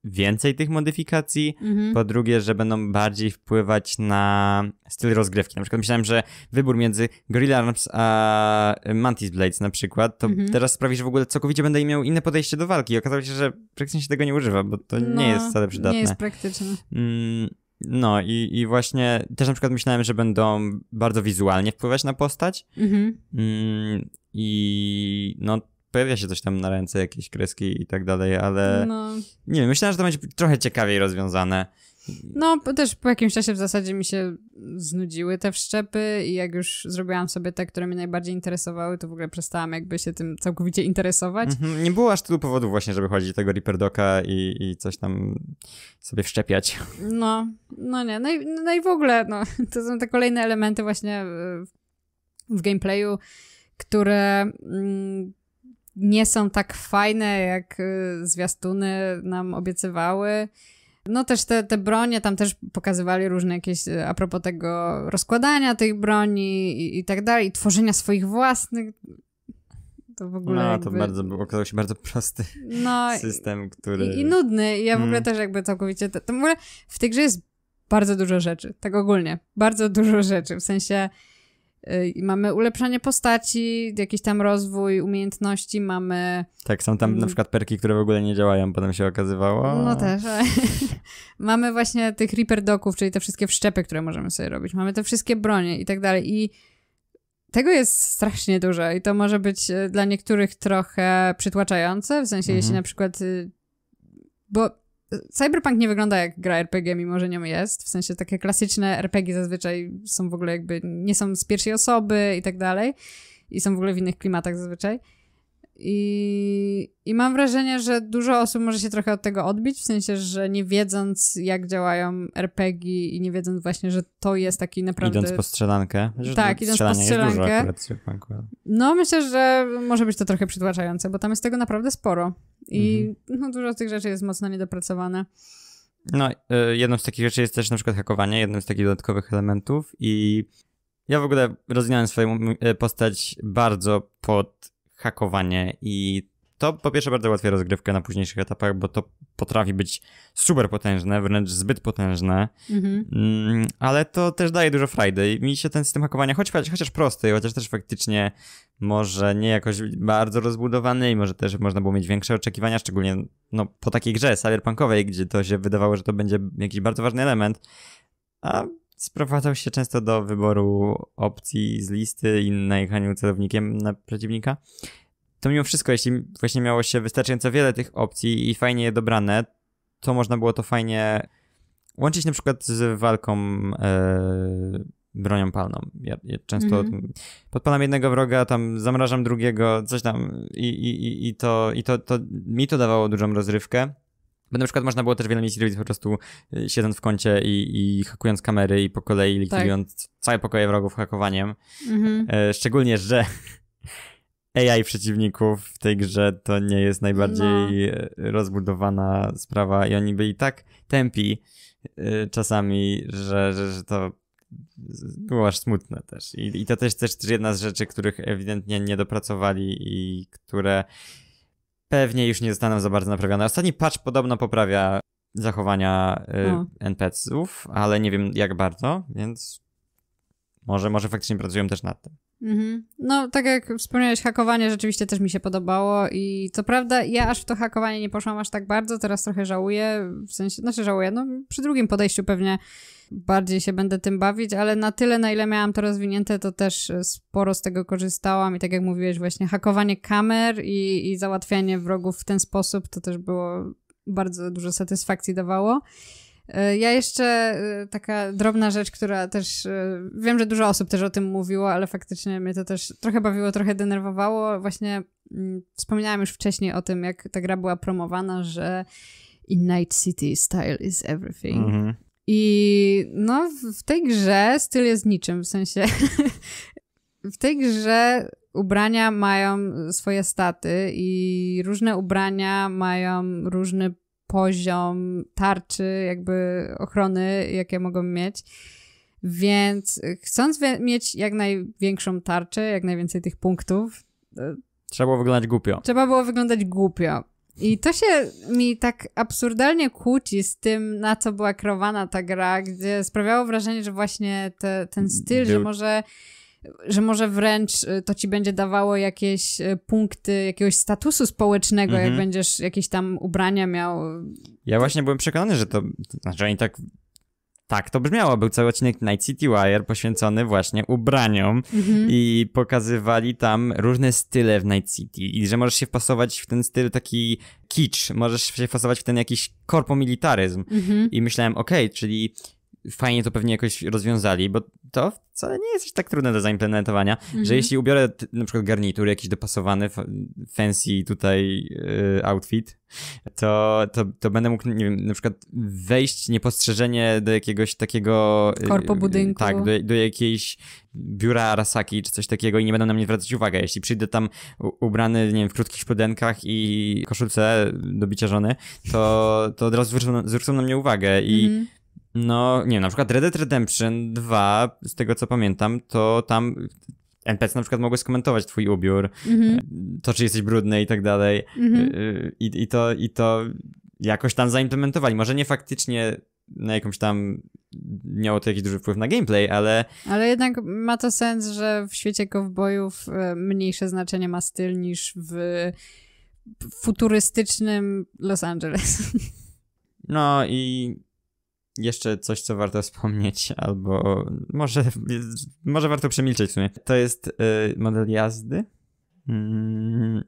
więcej tych modyfikacji, mhm. po drugie, że będą bardziej wpływać na styl rozgrywki. Na przykład myślałem, że wybór między Gorilla Arms a Mantis Blades na przykład, to mhm. teraz sprawi, że w ogóle całkowicie będę miał inne podejście do walki. I okazało się, że praktycznie się tego nie używa, bo to no, nie jest wcale przydatne. Nie jest praktyczne. Mm. No i, i właśnie też na przykład myślałem, że będą bardzo wizualnie wpływać na postać. Mhm. Mm, I no pojawia się coś tam na ręce, jakieś kreski i tak dalej, ale no. nie wiem, myślałem, że to będzie trochę ciekawiej rozwiązane. No, też po jakimś czasie w zasadzie mi się znudziły te wszczepy i jak już zrobiłam sobie te, które mnie najbardziej interesowały, to w ogóle przestałam jakby się tym całkowicie interesować. Mm -hmm. Nie było aż tylu powodów właśnie, żeby chodzić do tego Ripperdoka i, i coś tam sobie wszczepiać. No, no nie. No i, no i w ogóle, no, [LAUGHS] to są te kolejne elementy właśnie w, w gameplayu, które... Mm, nie są tak fajne, jak y, zwiastuny nam obiecywały. No też te, te bronie, tam też pokazywali różne jakieś, y, a propos tego rozkładania tych broni i, i tak dalej, i tworzenia swoich własnych. To w ogóle. No, jakby... to bardzo, okazał się bardzo prosty no, [LAUGHS] system, który. I, i nudny. I ja w ogóle mhm. też jakby całkowicie. To, to w ogóle w tej grze jest bardzo dużo rzeczy, tak ogólnie. Bardzo dużo rzeczy, w sensie Y, i mamy ulepszanie postaci, jakiś tam rozwój umiejętności, mamy... Tak, są tam mm. na przykład perki, które w ogóle nie działają, potem się okazywało. No też. [LAUGHS] mamy właśnie tych Reaper Doków, czyli te wszystkie wszczepy, które możemy sobie robić. Mamy te wszystkie bronie i tak dalej i tego jest strasznie dużo i to może być e, dla niektórych trochę przytłaczające, w sensie mhm. jeśli na przykład... Y, bo Cyberpunk nie wygląda jak gra RPG, mimo że nią jest. W sensie takie klasyczne RPG zazwyczaj są w ogóle jakby, nie są z pierwszej osoby i tak dalej. I są w ogóle w innych klimatach zazwyczaj. I, I mam wrażenie, że dużo osób może się trochę od tego odbić, w sensie, że nie wiedząc, jak działają RPG i nie wiedząc właśnie, że to jest taki naprawdę. Idąc po strzelankę. Tak, idąc po strzelankę. Jest dużo no, myślę, że może być to trochę przytłaczające, bo tam jest tego naprawdę sporo. I mhm. no, dużo z tych rzeczy jest mocno niedopracowane. No, e, jedną z takich rzeczy jest też na przykład hakowanie, jednym z takich dodatkowych elementów. I ja w ogóle rozwinąłem swoją e, postać bardzo pod hakowanie i to po pierwsze bardzo ułatwia rozgrywkę na późniejszych etapach, bo to potrafi być super potężne, wręcz zbyt potężne, mhm. mm, ale to też daje dużo frajdy i mi się ten system hakowania, choć, chociaż prosty, chociaż też faktycznie może nie jakoś bardzo rozbudowany i może też można było mieć większe oczekiwania, szczególnie no, po takiej grze cyberpunkowej, gdzie to się wydawało, że to będzie jakiś bardzo ważny element, a sprowadzał się często do wyboru opcji z listy i najechaniu celownikiem na przeciwnika. To mimo wszystko, jeśli właśnie miało się wystarczająco wiele tych opcji i fajnie je dobrane, to można było to fajnie łączyć na przykład z walką e, bronią palną. Ja, ja często mm -hmm. podpalam jednego wroga, tam zamrażam drugiego, coś tam i, i, i, to, i to, to mi to dawało dużą rozrywkę. Bo na przykład można było też wiele misji robić po prostu y, siedząc w kącie i, i hakując kamery i po kolei tak. likwidując tak. całe pokoje wrogów hakowaniem. Mhm. E, szczególnie, że AI [LAUGHS] przeciwników w tej grze to nie jest najbardziej no. Y, rozbudowana sprawa i oni byli tak tempi y, czasami, że, że, że to było aż smutne też. I, i to też, też, też jedna z rzeczy, których ewidentnie nie dopracowali i które pewnie już nie zostaną za bardzo naprawione. Ostatni patch podobno poprawia zachowania y, NPC-ów, no. ale nie wiem jak bardzo, więc może, może faktycznie pracują też nad tym. Mhm. No, tak jak wspomniałeś, hakowanie rzeczywiście też mi się podobało i co prawda ja aż w to hakowanie nie poszłam aż tak bardzo, teraz trochę żałuję, w sensie, znaczy żałuję, no przy drugim podejściu pewnie bardziej się będę tym bawić, ale na tyle, na ile miałam to rozwinięte, to też sporo z tego korzystałam i tak jak mówiłeś właśnie, hakowanie kamer i, i załatwianie wrogów w ten sposób, to też było bardzo dużo satysfakcji dawało. E, ja jeszcze e, taka drobna rzecz, która też e, wiem, że dużo osób też o tym mówiło, ale faktycznie mnie to też trochę bawiło, trochę denerwowało. Właśnie mm, wspominałam już wcześniej o tym, jak ta gra była promowana, że in Night City style is everything. Mhm. I no, w tej grze styl jest niczym, w sensie [LAUGHS] w tej grze ubrania mają swoje staty i różne ubrania mają różny poziom tarczy, jakby ochrony, jakie mogą mieć. Więc chcąc mieć jak największą tarczę, jak najwięcej tych punktów. E, trzeba było wyglądać głupio. Trzeba było wyglądać głupio. I to się mi tak absurdalnie kłóci z tym, na co była krowana ta gra, gdzie sprawiało wrażenie, że właśnie te, ten styl, Był... że może że może wręcz y, to ci będzie dawało jakieś y, punkty jakiegoś statusu społecznego, mhm. jak będziesz jakieś tam ubrania miał. Ja właśnie byłem przekonany, że to, znaczy oni tak tak to brzmiało. Był cały odcinek Night City Wire poświęcony właśnie ubraniom mhm. i pokazywali tam różne style w Night City i że możesz się wpasować w ten styl taki kicz, możesz się wpasować w ten jakiś korpomilitaryzm. Mhm. I myślałem, okej, okay, czyli fajnie to pewnie jakoś rozwiązali, bo to wcale nie jest tak trudne do zaimplementowania, mm -hmm. że mhm. jeśli ubiorę na przykład garnitur jakiś dopasowany, fancy tutaj y, outfit, to, to, to będę mógł, nie wiem, na przykład wejść niepostrzeżenie do jakiegoś takiego... Y, Korpo budynku. Tak, do, do jakiejś biura Arasaki czy coś takiego i nie będą na mnie zwracać uwagi. Jeśli przyjdę tam ubrany, nie wiem, w krótkich spodenkach i koszulce do bicia żony, to, to od razu zwrócą, zwrócą na mnie uwagę i mm -hmm. No, nie, na przykład Red Dead Redemption 2, z tego co pamiętam, to tam NPC na przykład mogły skomentować twój ubiór, mm -hmm. to czy jesteś brudny i tak dalej. Mm -hmm. I, I, to, I to jakoś tam zaimplementowali. Może nie faktycznie na jakąś tam miało to jakiś duży wpływ na gameplay, ale... Ale jednak ma to sens, że w świecie kowbojów e, mniejsze znaczenie ma styl niż w futurystycznym Los Angeles. [LAUGHS] No i jeszcze coś, co warto [LAUGHS] wspomnieć, albo może, może warto przemilczeć w sumie. To jest y, model jazdy. Mm,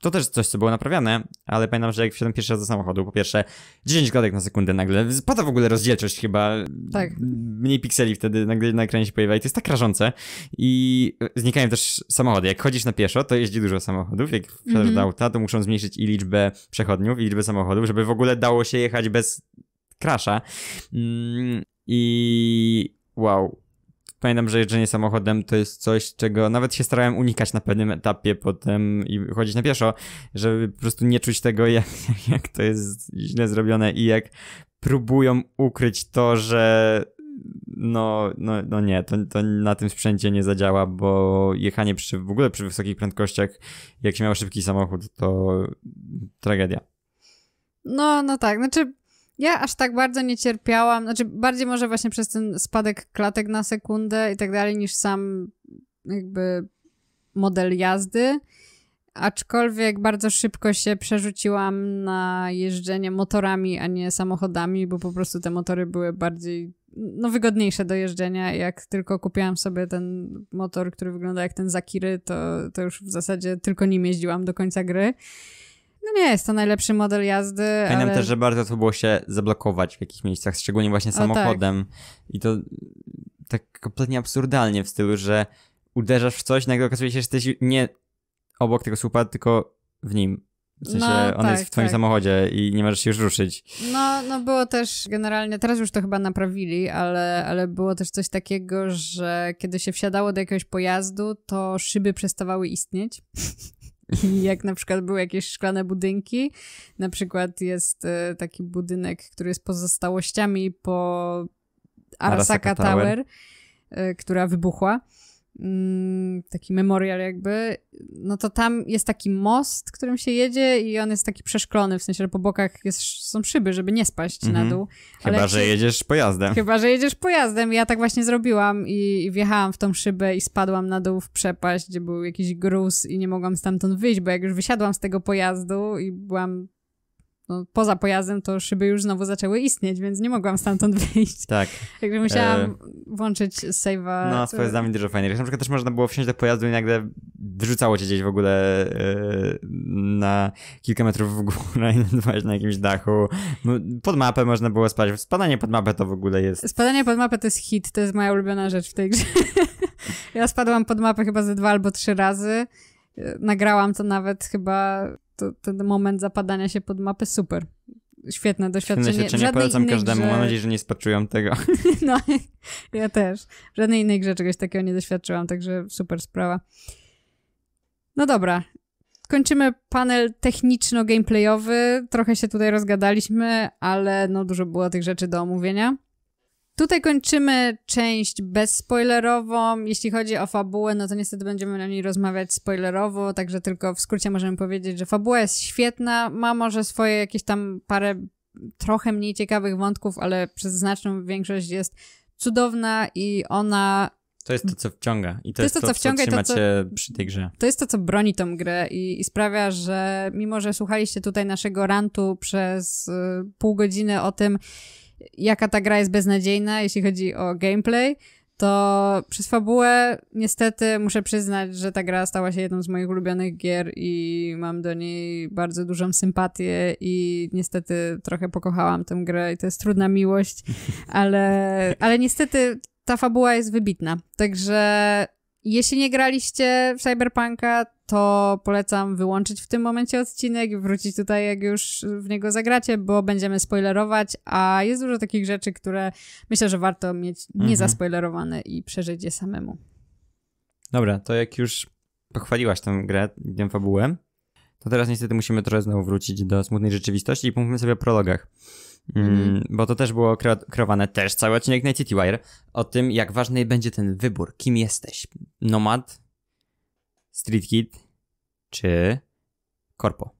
to też coś, co było naprawiane, ale pamiętam, że jak wsiadłem pierwszy raz do samochodu, po pierwsze 10 klatek na sekundę nagle, spada w ogóle rozdzielczość chyba, tak. mniej pikseli wtedy nagle na ekranie się pojawia i to jest tak rażące i znikają też samochody. Jak chodzisz na pieszo, to jeździ dużo samochodów, jak wsiadasz mm do mhm. auta, to muszą zmniejszyć i liczbę przechodniów, i liczbę samochodów, żeby w ogóle dało się jechać bez crasha. Mm, I wow. Pamiętam, że jeżdżenie samochodem to jest coś, czego nawet się starałem unikać na pewnym etapie potem i chodzić na pieszo, żeby po prostu nie czuć tego, [LAUGHS] jak, jak to jest źle zrobione i jak próbują ukryć to, że no, no, no nie, to, to na tym sprzęcie nie zadziała, bo jechanie przy, w ogóle przy wysokich prędkościach, jak się miało szybki samochód, to tragedia. No, no tak, znaczy ja aż tak bardzo nie cierpiałam, znaczy bardziej może właśnie przez ten spadek klatek na sekundę i tak dalej, niż sam jakby model jazdy. Aczkolwiek bardzo szybko się przerzuciłam na jeżdżenie motorami, a nie samochodami, bo po prostu te motory były bardziej, no, wygodniejsze do jeżdżenia. Jak tylko kupiłam sobie ten motor, który wygląda jak ten Zakiry, to, to już w zasadzie tylko nim jeździłam do końca gry. No nie jest to najlepszy model jazdy. Pamiętam ale... też, że bardzo łatwo było się zablokować w jakichś miejscach, szczególnie właśnie samochodem. tak. I to mm, tak kompletnie absurdalnie w stylu, że uderzasz w coś, nagle okazuje się, że jesteś nie obok tego słupa, tylko w nim. W sensie no, on tak, jest w twoim tak. samochodzie i nie możesz się już ruszyć. No, no było też generalnie, teraz już to chyba naprawili, ale, ale było też coś takiego, że kiedy się wsiadało do jakiegoś pojazdu, to szyby przestawały istnieć. [LAUGHS] I jak na przykład były jakieś szklane budynki, na przykład jest e, taki budynek, który jest pozostałościami po Arasaka, Arasaka Tower, Tower e, która wybuchła. Mm, taki memorial jakby, no to tam jest taki most, którym się jedzie i on jest taki przeszklony, w sensie, że po bokach jest, są szyby, żeby nie spaść mm -hmm. na mhm. dół. Chyba, ale że się, jedziesz pojazdem. Chyba, że jedziesz pojazdem. Ja tak właśnie zrobiłam i, i wjechałam w tą szybę i spadłam na dół w przepaść, gdzie był jakiś gruz i nie mogłam stamtąd wyjść, bo jak już wysiadłam z tego pojazdu i byłam poza pojazdem to szyby już znowu zaczęły istnieć, więc nie mogłam stamtąd [LAUGHS] wyjść. Tak. Także musiałam e... włączyć save'a. No, z pojazdami dużo fajniejszych. Na przykład też można było wsiąść do pojazdu i nagle wrzucało cię gdzieś w ogóle e, na kilka metrów w górę i [LAUGHS] na jakimś dachu. Pod mapę można było spać. Spadanie pod mapę to w ogóle jest... Spadanie pod mapę to jest hit, to jest moja ulubiona rzecz w tej grze. [LAUGHS] ja spadłam pod mapę chyba ze dwa albo trzy razy. E, nagrałam to nawet chyba to, ten moment zapadania się pod mapę super. Świetne doświadczenie. Świetne doświadczenie, polecam każdemu. Grze... Mam nadzieję, że nie spaczują tego. [LAUGHS] no, ja też. W żadnej innej grze czegoś takiego nie doświadczyłam, także super sprawa. No dobra, kończymy panel techniczno-gameplayowy. Trochę się tutaj rozgadaliśmy, ale no dużo było tych rzeczy do omówienia. Tutaj kończymy część bezspoilerową. Jeśli chodzi o fabułę, no to niestety będziemy na niej rozmawiać spoilerowo, także tylko w skrócie możemy powiedzieć, że fabuła jest świetna, ma może swoje jakieś tam parę trochę mniej ciekawych wątków, ale przez znaczną większość jest cudowna i ona to jest to, co wciąga. I to, to jest to, co wciąga co i to, co, przy tej grze. To jest to, co broni tą grę i, i sprawia, że mimo, że słuchaliście tutaj naszego rantu przez y, pół godziny o tym, jaka ta gra jest beznadziejna, jeśli chodzi o gameplay, to przez fabułę niestety muszę przyznać, że ta gra stała się jedną z moich ulubionych gier i mam do niej bardzo dużą sympatię i niestety trochę pokochałam tę grę i to jest trudna miłość, [LAUGHS] ale, ale niestety ta fabuła jest wybitna. Także jeśli nie graliście w Cyberpunka, to polecam wyłączyć w tym momencie odcinek i wrócić tutaj, jak już w niego zagracie, bo będziemy spoilerować, a jest dużo takich rzeczy, które myślę, że warto mieć mhm. niezaspoilerowane i przeżyć je samemu. Dobra, to jak już pochwaliłaś tę grę, tę fabułę, to teraz niestety musimy trochę znowu wrócić do smutnej rzeczywistości i pomówmy sobie o prologach. Mm, mm. Bo to też było kreowane, też cały odcinek Night City Wire, o tym, jak ważny będzie ten wybór, kim jesteś. Nomad, Street Kid czy Corpo.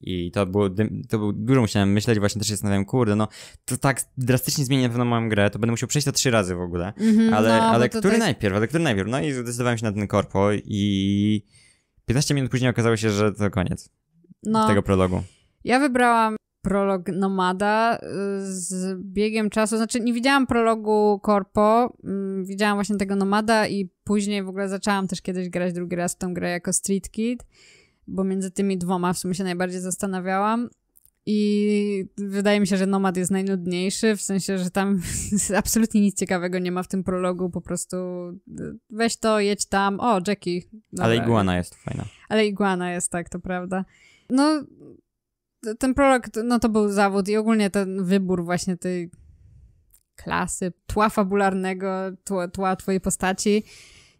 I to było, to było dużo musiałem myśleć, właśnie też się zastanawiałem, kurde, no to tak drastycznie zmieni na pewno moją grę, to będę musiał przejść to trzy razy w ogóle. Mm -hmm, ale no, ale który najpierw, ale który najpierw? No i zdecydowałem się na ten korpo i 15 minut później okazało się, że to koniec no, tego prologu. Ja wybrałam prolog Nomada y, z biegiem czasu, znaczy nie widziałam prologu Corpo, mm, widziałam właśnie tego Nomada i później w ogóle zaczęłam też kiedyś grać drugi raz w tą grę jako Street Kid, bo między tymi dwoma w sumie się najbardziej zastanawiałam. I wydaje mi się, że Nomad jest najnudniejszy, w sensie, że tam [LAUGHS] absolutnie nic ciekawego nie ma w tym prologu, po prostu y, weź to, jedź tam, o, Jackie. Dobra. Ale iguana jest fajna. Ale iguana jest, tak, to prawda. No, ten prolog, no to był zawód i ogólnie ten wybór właśnie tej klasy, tła fabularnego, tła, tła twojej postaci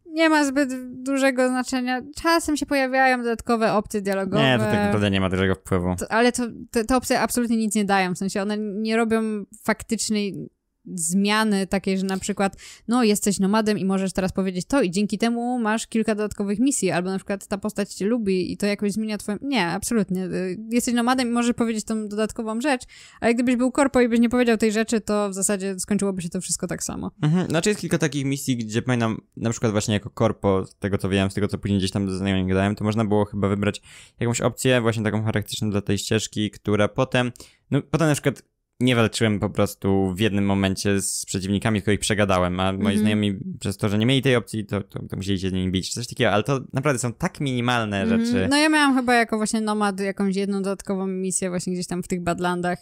nie ma zbyt dużego znaczenia. Czasem się pojawiają dodatkowe opcje dialogowe. Nie, to tak naprawdę nie ma dużego wpływu. To, ale to, te, te opcje absolutnie nic nie dają, w sensie one nie robią faktycznej zmiany takie, że na przykład no jesteś nomadem i możesz teraz powiedzieć to i dzięki temu masz kilka dodatkowych misji, albo na przykład ta postać cię lubi i to jakoś zmienia twoją... Nie, absolutnie. Y, jesteś nomadem i możesz powiedzieć tą dodatkową rzecz, a gdybyś był korpo i byś nie powiedział tej rzeczy, to w zasadzie skończyłoby się to wszystko tak samo. Mhm. Znaczy jest kilka takich misji, gdzie pamiętam na przykład właśnie jako korpo, z tego co wiem, z tego co później gdzieś tam ze znajomymi gadałem, to można było chyba wybrać jakąś opcję właśnie taką charakterystyczną dla tej ścieżki, która potem, no potem na przykład nie walczyłem po prostu w jednym momencie z przeciwnikami, tylko ich przegadałem, a moi mm -hmm. znajomi przez to, że nie mieli tej opcji, to, to, to musieli się z nimi bić, coś takiego, ale to naprawdę są tak minimalne mm -hmm. rzeczy. No ja miałam chyba jako właśnie nomad jakąś jedną dodatkową misję właśnie gdzieś tam w tych Badlandach,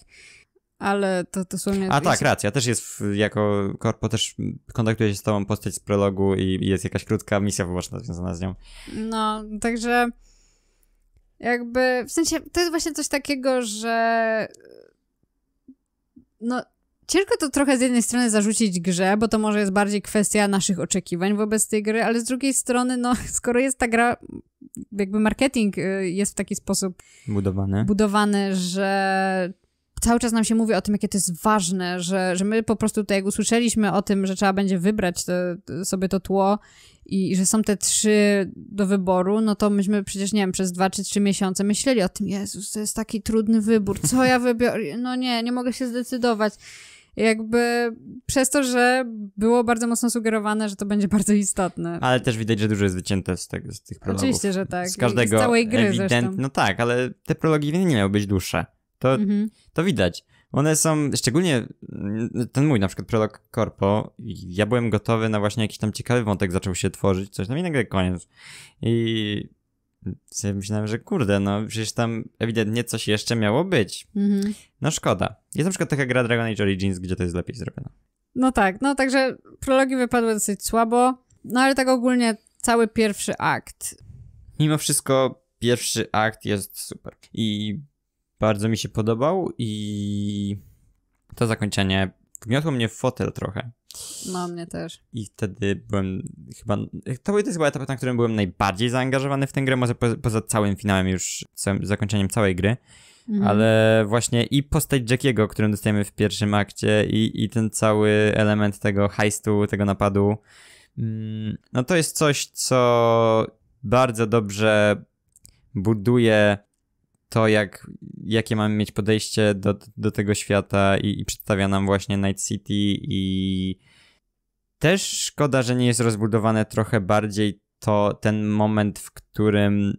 ale to, to są... A tak, racja, też jest w, jako korpo, też kontaktuje się z tobą postać z prologu i, i jest jakaś krótka misja wyborcza związana z nią. No, także... Jakby, w sensie, to jest właśnie coś takiego, że no Ciężko to trochę z jednej strony zarzucić grze, bo to może jest bardziej kwestia naszych oczekiwań wobec tej gry, ale z drugiej strony, no, [LAUGHS] skoro jest ta gra, jakby marketing y, jest w taki sposób budowany, budowany że cały czas nam się mówi o tym, jakie to jest ważne, że, że my po prostu tutaj, jak usłyszeliśmy o tym, że trzeba będzie wybrać te, sobie to tło i, że są te trzy do wyboru, no to myśmy przecież, nie wiem, przez dwa czy trzy miesiące myśleli o tym, Jezus, to jest taki trudny wybór, co ja wybiorę? No nie, nie mogę się zdecydować jakby przez to, że było bardzo mocno sugerowane, że to będzie bardzo istotne. Ale też widać, że dużo jest wycięte z, tego, z tych prologów. Oczywiście, że tak. Z każdego. I z całej gry ewident... Zresztą. No tak, ale te prologi nie miały być dłuższe. To, mhm. to widać one są, szczególnie ten mój na przykład prolog Corpo, ja byłem gotowy na właśnie jakiś tam ciekawy wątek, zaczął się tworzyć, coś tam i nagle koniec. I sobie myślałem, że kurde, no przecież tam ewidentnie coś jeszcze miało być. Mhm. No szkoda. Jest na przykład taka gra Dragon Age Origins, gdzie to jest lepiej zrobione. No tak, no także prologi wypadły dosyć słabo, no ale tak ogólnie cały pierwszy akt. Mimo wszystko pierwszy akt jest super. I bardzo mi się podobał i to zakończenie gniotło mnie w fotel trochę. No, mnie też. I wtedy byłem chyba. To był chyba etap, na którym byłem najbardziej zaangażowany w tę grę, może po, poza całym finałem, już całym, zakończeniem całej gry. Mm. Ale właśnie i postać Jackiego, którą dostajemy w pierwszym akcie, i, i ten cały element tego heistu, tego napadu. Mm, no to jest coś, co bardzo dobrze buduje to, jak jakie mamy mieć podejście do, do tego świata i, i przedstawia nam właśnie Night City i też szkoda, że nie jest rozbudowane trochę bardziej to ten moment, w którym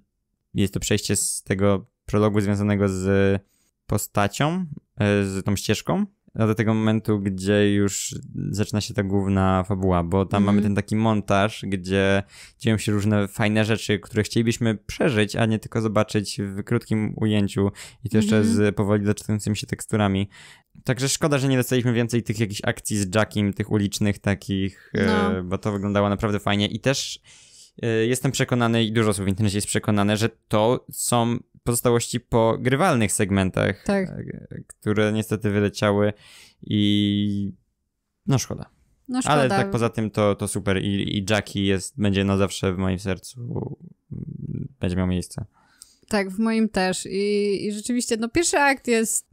jest to przejście z tego prologu związanego z postacią, e, z tą ścieżką, do tego momentu, gdzie już zaczyna się ta główna fabuła, bo tam mm. mamy mhm. ten taki montaż, gdzie dzieją się różne fajne rzeczy, które chcielibyśmy przeżyć, a nie tylko zobaczyć w krótkim ujęciu i to jeszcze mm. z powoli zaczynającymi się teksturami. Także szkoda, że nie dostaliśmy więcej tych jakichś akcji z Jackiem, tych ulicznych takich, e, no. bo to wyglądało naprawdę fajnie i też e, jestem przekonany i dużo osób w internecie jest przekonane, że to są pozostałości po grywalnych segmentach, tak. E, które niestety wyleciały i no szkoda. No szkoda. Ale tak poza tym to, to super i, i Jackie jest, będzie na zawsze w moim sercu, będzie miał miejsce. Tak, w moim też i, i rzeczywiście no pierwszy akt jest,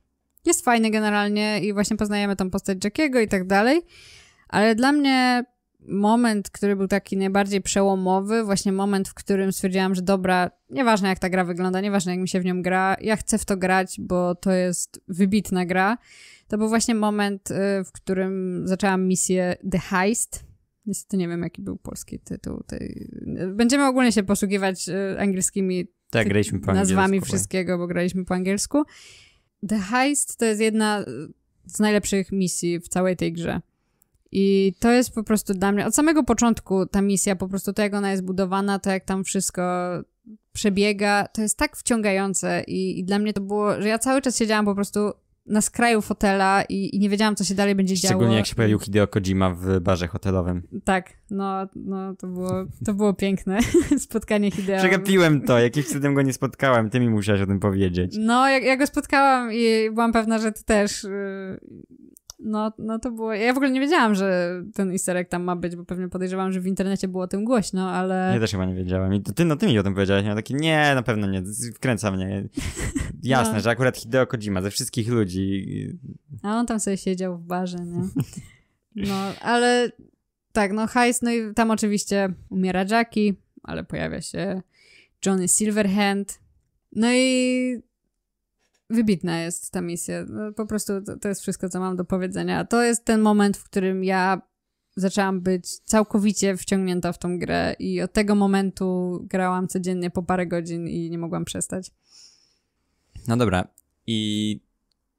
jest fajny generalnie i właśnie poznajemy tą postać Jackiego i tak dalej, ale dla mnie moment, który był taki najbardziej przełomowy, właśnie moment, w którym stwierdziłam, że dobra, nieważne jak ta gra wygląda, nieważne jak mi się w nią gra, ja chcę w to grać, bo to jest wybitna gra. To był właśnie moment, y, w którym zaczęłam misję The Heist. Niestety nie wiem, jaki był polski tytuł. Tej... Będziemy ogólnie się posługiwać y, angielskimi tak, graliśmy po nazwami tak. wszystkiego, bo graliśmy po angielsku. The Heist to jest jedna z najlepszych misji w całej tej grze i to jest po prostu dla mnie, od samego początku ta misja, po prostu to jak ona jest budowana, to jak tam wszystko przebiega, to jest tak wciągające i, i dla mnie to było, że ja cały czas siedziałam po prostu na skraju fotela i, i, nie wiedziałam, co się dalej będzie Szczególnie działo. Szczególnie jak się pojawił Hideo Kojima w barze hotelowym. Tak, no, no to, było, to było piękne [LAUGHS] spotkanie Hideo. Przegapiłem to, jakiś cudem go nie spotkałem, ty mi musiałaś o tym powiedzieć. No, ja, ja go spotkałam i byłam pewna, że ty też. Y, no, no to było. Ja w ogóle nie wiedziałam, że ten easter egg tam ma być, bo pewnie podejrzewałam że w internecie było o tym głośno, ale. Ja też chyba nie wiedziałam I ty, no ty mi o tym powiedziałeś. Ja taki, nie, na pewno nie, wkręca mnie. [LAUGHS] Jasne, no. że akurat Hideo Kojima ze wszystkich ludzi. A on tam sobie siedział w barze, nie? No, ale tak, no hajs, no i tam oczywiście umiera Jackie, ale pojawia się Johnny Silverhand. No i wybitna jest ta misja. No, po prostu to, to, jest wszystko, co mam do powiedzenia. To jest ten moment, w którym ja zaczęłam być całkowicie wciągnięta w tą grę i od tego momentu grałam codziennie po parę godzin i nie mogłam przestać. No dobra. I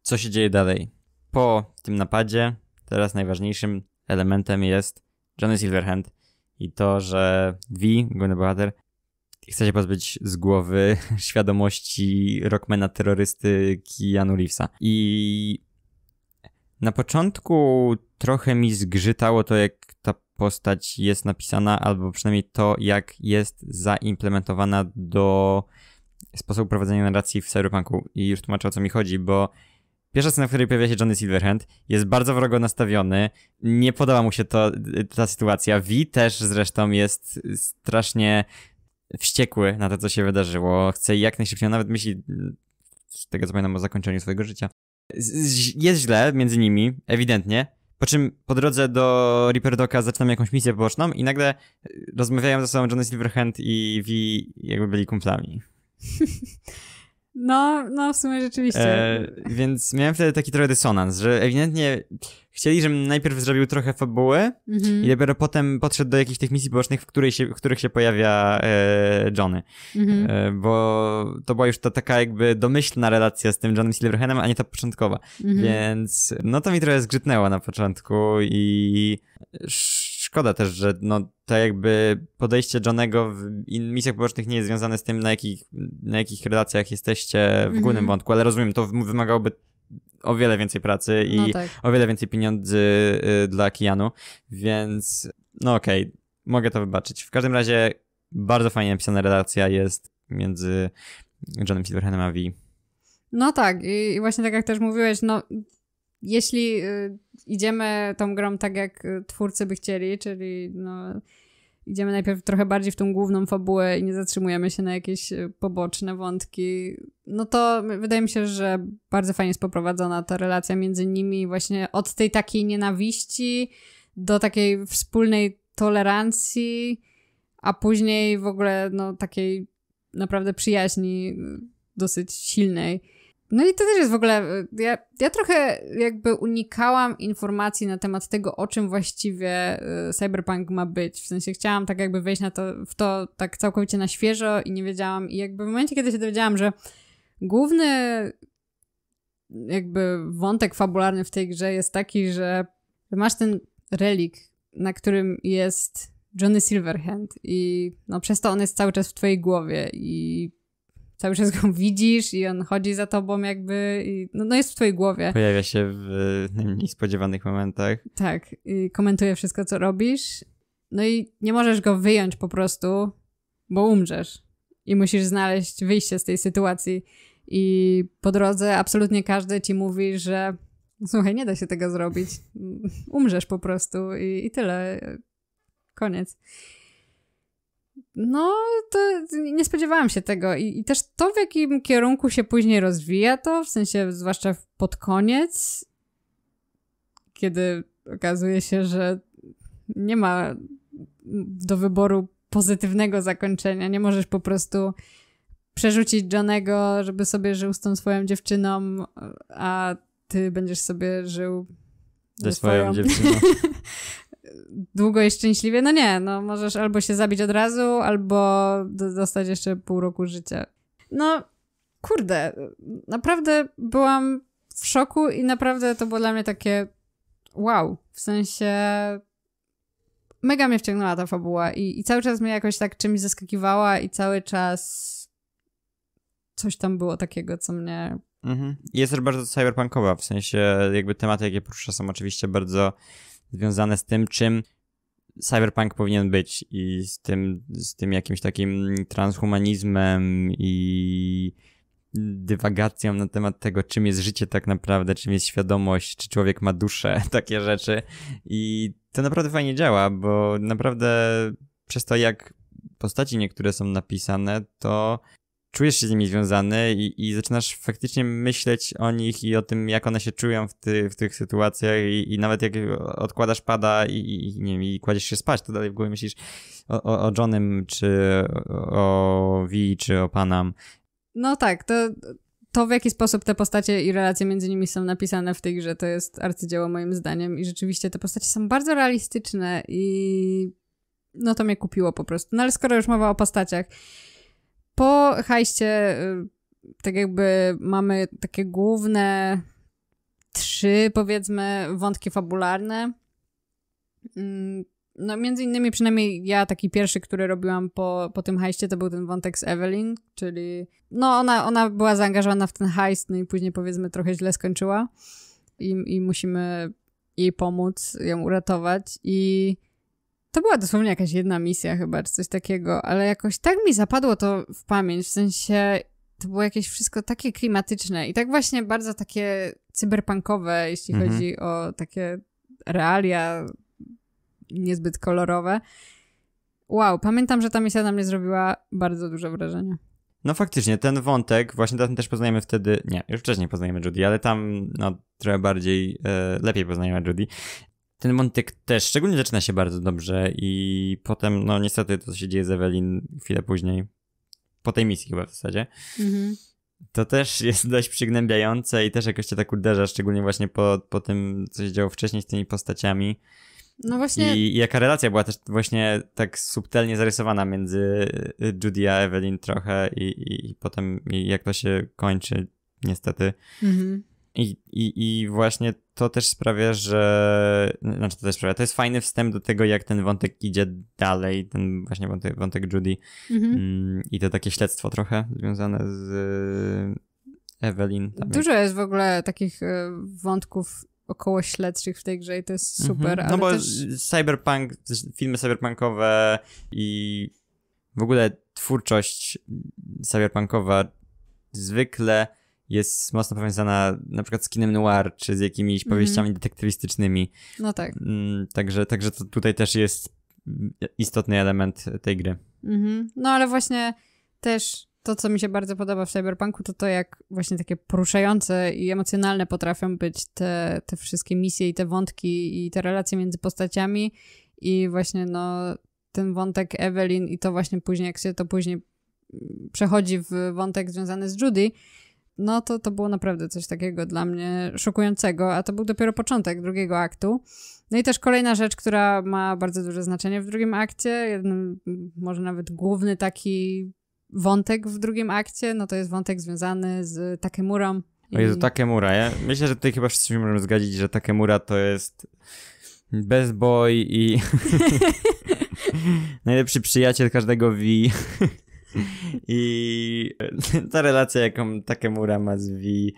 co się dzieje dalej? Po tym napadzie, teraz najważniejszym elementem jest Johnny Silverhand i to, że Vi, główny bohater, chce się pozbyć z głowy [LAUGHS] świadomości rockmana terrorysty Keanu Reevesa. I na początku trochę mi zgrzytało to, jak ta postać jest napisana, albo przynajmniej to, jak jest zaimplementowana do sposobu prowadzenia narracji w Cyberpunku. I już tłumaczę, o co mi chodzi, bo pierwsza scena, w której pojawia się Johnny Silverhand, jest bardzo wrogo nastawiony, nie podoba mu się to, ta sytuacja. Vi też zresztą jest strasznie wściekły na to, co się wydarzyło. Chce jak najszybciej, nawet myśli, z tego co pamiętam, o zakończeniu swojego życia. Jest źle między nimi, ewidentnie. Po czym po drodze do Reaper Doka zaczynam jakąś misję poboczną i nagle e, rozmawiają ze sobą Johnny Silverhand i V jakby byli kumplami. [LAUGHS] No, no w sumie rzeczywiście. E, więc miałem wtedy taki trochę dysonans, że ewidentnie chcieli, żebym najpierw zrobił trochę fabuły mhm. i dopiero potem podszedł do jakichś tych misji pobocznych, w, której się, w których się pojawia e, Johnny. Mhm. E, bo to była już ta taka jakby domyślna relacja z tym Johnem Silverhandem, a nie ta początkowa. Mhm. Więc no to mi trochę zgrzytnęło na początku i szkoda też, że no, to jakby podejście Johnego w misjach pobocznych nie jest związane z tym, na jakich, na jakich relacjach jesteście w mhm. głównym mm-hmm. wątku, ale rozumiem, to wymagałoby o wiele więcej pracy no i no tak. o wiele więcej pieniędzy y, dla Kianu, więc no okej, okay, mogę to wybaczyć. W każdym razie bardzo fajnie napisana relacja jest między Johnem Silverhandem a V. No tak, i właśnie tak jak też mówiłeś, no jeśli y, idziemy tą grą tak, jak y, twórcy by chcieli, czyli no, idziemy najpierw trochę bardziej w tą główną fabułę i nie zatrzymujemy się na jakieś y, poboczne wątki, no to wydaje mi się, że bardzo fajnie jest poprowadzona ta relacja między nimi właśnie od tej takiej nienawiści do takiej wspólnej tolerancji, a później w ogóle no takiej naprawdę przyjaźni dosyć silnej. No i to też jest w ogóle. Ja, ja trochę jakby unikałam informacji na temat tego, o czym właściwie y, cyberpunk ma być. W sensie chciałam tak jakby wejść na to, w to tak całkowicie na świeżo i nie wiedziałam. I jakby w momencie, kiedy się dowiedziałam, że główny jakby wątek fabularny w tej grze jest taki, że masz ten relik, na którym jest Johnny Silverhand i no przez to on jest cały czas w twojej głowie i cały czas go [LAUGHS] widzisz i on chodzi za tobą jakby, i, no, no, jest w twojej głowie. Pojawia się w najmniej spodziewanych momentach. Tak, i komentuje wszystko, co robisz, no i nie możesz go wyjąć po prostu, bo umrzesz i musisz znaleźć wyjście z tej sytuacji. I po drodze absolutnie każdy ci mówi, że słuchaj, nie da się tego zrobić, umrzesz po prostu i, i tyle, koniec no, to nie spodziewałam się tego. I, I, też to, w jakim kierunku się później rozwija, to w sensie, zwłaszcza pod koniec, kiedy okazuje się, że nie ma do wyboru pozytywnego zakończenia. Nie możesz po prostu przerzucić Johnego, żeby sobie żył z tą swoją dziewczyną, a ty będziesz sobie żył ze swoją dziewczyną. [LAUGHS] długo i szczęśliwie, no nie, no możesz albo się zabić od razu, albo dostać jeszcze pół roku życia. No, kurde, naprawdę byłam w szoku i naprawdę to było dla mnie takie wow, w sensie mega mnie wciągnęła ta fabuła i, i cały czas mnie jakoś tak czymś zaskakiwała i cały czas coś tam było takiego, co mnie Mhm. Jest też bardzo cyberpunkowa, w sensie jakby tematy, jakie porusza są oczywiście bardzo związane z tym, czym cyberpunk powinien być i z tym, z tym jakimś takim transhumanizmem i dywagacją na temat tego, czym jest życie tak naprawdę, czym jest świadomość, czy człowiek ma duszę, [LAUGHS] takie rzeczy. I to naprawdę fajnie działa, bo naprawdę przez to, jak postaci niektóre są napisane, to czujesz się z nimi związany i, i zaczynasz faktycznie myśleć o nich i o tym, jak one się czują w, ty, w tych sytuacjach i, i nawet jak odkładasz pada i, i, nie wiem, i kładziesz się spać, to dalej w głowie myślisz o, o, o Johnem, czy o Vi, czy o Panam. No tak, to, to w jaki sposób te postacie i relacje między nimi są napisane w tej grze, to jest arcydzieło moim zdaniem i rzeczywiście te postacie są bardzo realistyczne i no to mnie kupiło po prostu. No ale skoro już mowa o postaciach, po hajście, y, tak jakby mamy takie główne trzy, powiedzmy, wątki fabularne. Mm, no, między innymi, przynajmniej ja taki pierwszy, który robiłam po, po tym hajście, to był ten wątek z Evelyn, czyli no ona, ona była zaangażowana w ten hajst, no i później powiedzmy trochę źle skończyła i, i musimy jej pomóc, ją uratować i to była dosłownie jakaś jedna misja chyba, czy coś takiego, ale jakoś tak mi zapadło to w pamięć, w sensie to było jakieś wszystko takie klimatyczne i tak właśnie bardzo takie cyberpunkowe, jeśli mhm. chodzi o takie realia niezbyt kolorowe. Wow, pamiętam, że ta misja na mnie zrobiła bardzo duże wrażenie. No faktycznie, ten wątek, właśnie tam też poznajemy wtedy, nie, już wcześniej poznajemy Judy, ale tam no, trochę bardziej, e, lepiej poznajemy Judy ten Montyk też szczególnie zaczyna się bardzo dobrze i potem, no niestety to, co się dzieje z Ewelin chwilę później, po tej misji chyba w zasadzie, mhm. to też [LAUGHS] jest dość przygnębiające i też jakoś cię tak uderza, szczególnie właśnie po, po tym, co się działo wcześniej z tymi postaciami. No właśnie... I, I, jaka relacja była też właśnie tak subtelnie zarysowana między y, Judy a Evelyn trochę i, i, i potem i jak to się kończy niestety. Mhm. I, i, I właśnie to też sprawia, że. Znaczy, to też sprawia. To jest fajny wstęp do tego, jak ten wątek idzie dalej, ten właśnie wątek, wątek Judy. Mhm. Mm, I to takie śledztwo trochę związane z e, Evelyn. Dużo jest. jest w ogóle takich e, wątków około śledczych w tej grze i to jest mhm. super. No bo też... cyberpunk, filmy cyberpunkowe i w ogóle twórczość cyberpunkowa zwykle jest mocno powiązana na przykład z kinem noir, czy z jakimiś mhm. powieściami mm. detektywistycznymi. No tak. Mm, także, także to tutaj też jest istotny element tej gry. Mm -hmm. No ale właśnie też to, co mi się bardzo podoba w Cyberpunku, to to, jak właśnie takie poruszające i emocjonalne potrafią być te, te wszystkie misje i te wątki i te relacje między postaciami i właśnie no ten wątek Evelyn i to właśnie później, jak się to później mm, przechodzi w wątek związany z Judy, no to to było naprawdę coś takiego dla mnie szokującego, a to był dopiero początek drugiego aktu. No i też kolejna rzecz, która ma bardzo duże znaczenie w drugim akcie, może nawet główny taki wątek w drugim akcie, no to jest wątek związany z Takemurą. I... O Jezu, Takemura. Ja myślę, że tutaj chyba wszyscy się możemy zgadzić, że Takemura to jest best boy i [LAUGHS] [LAUGHS] najlepszy przyjaciel każdego V. [LAUGHS] [LAUGHS] I e, ta relacja, jaką Takemura ma z V i,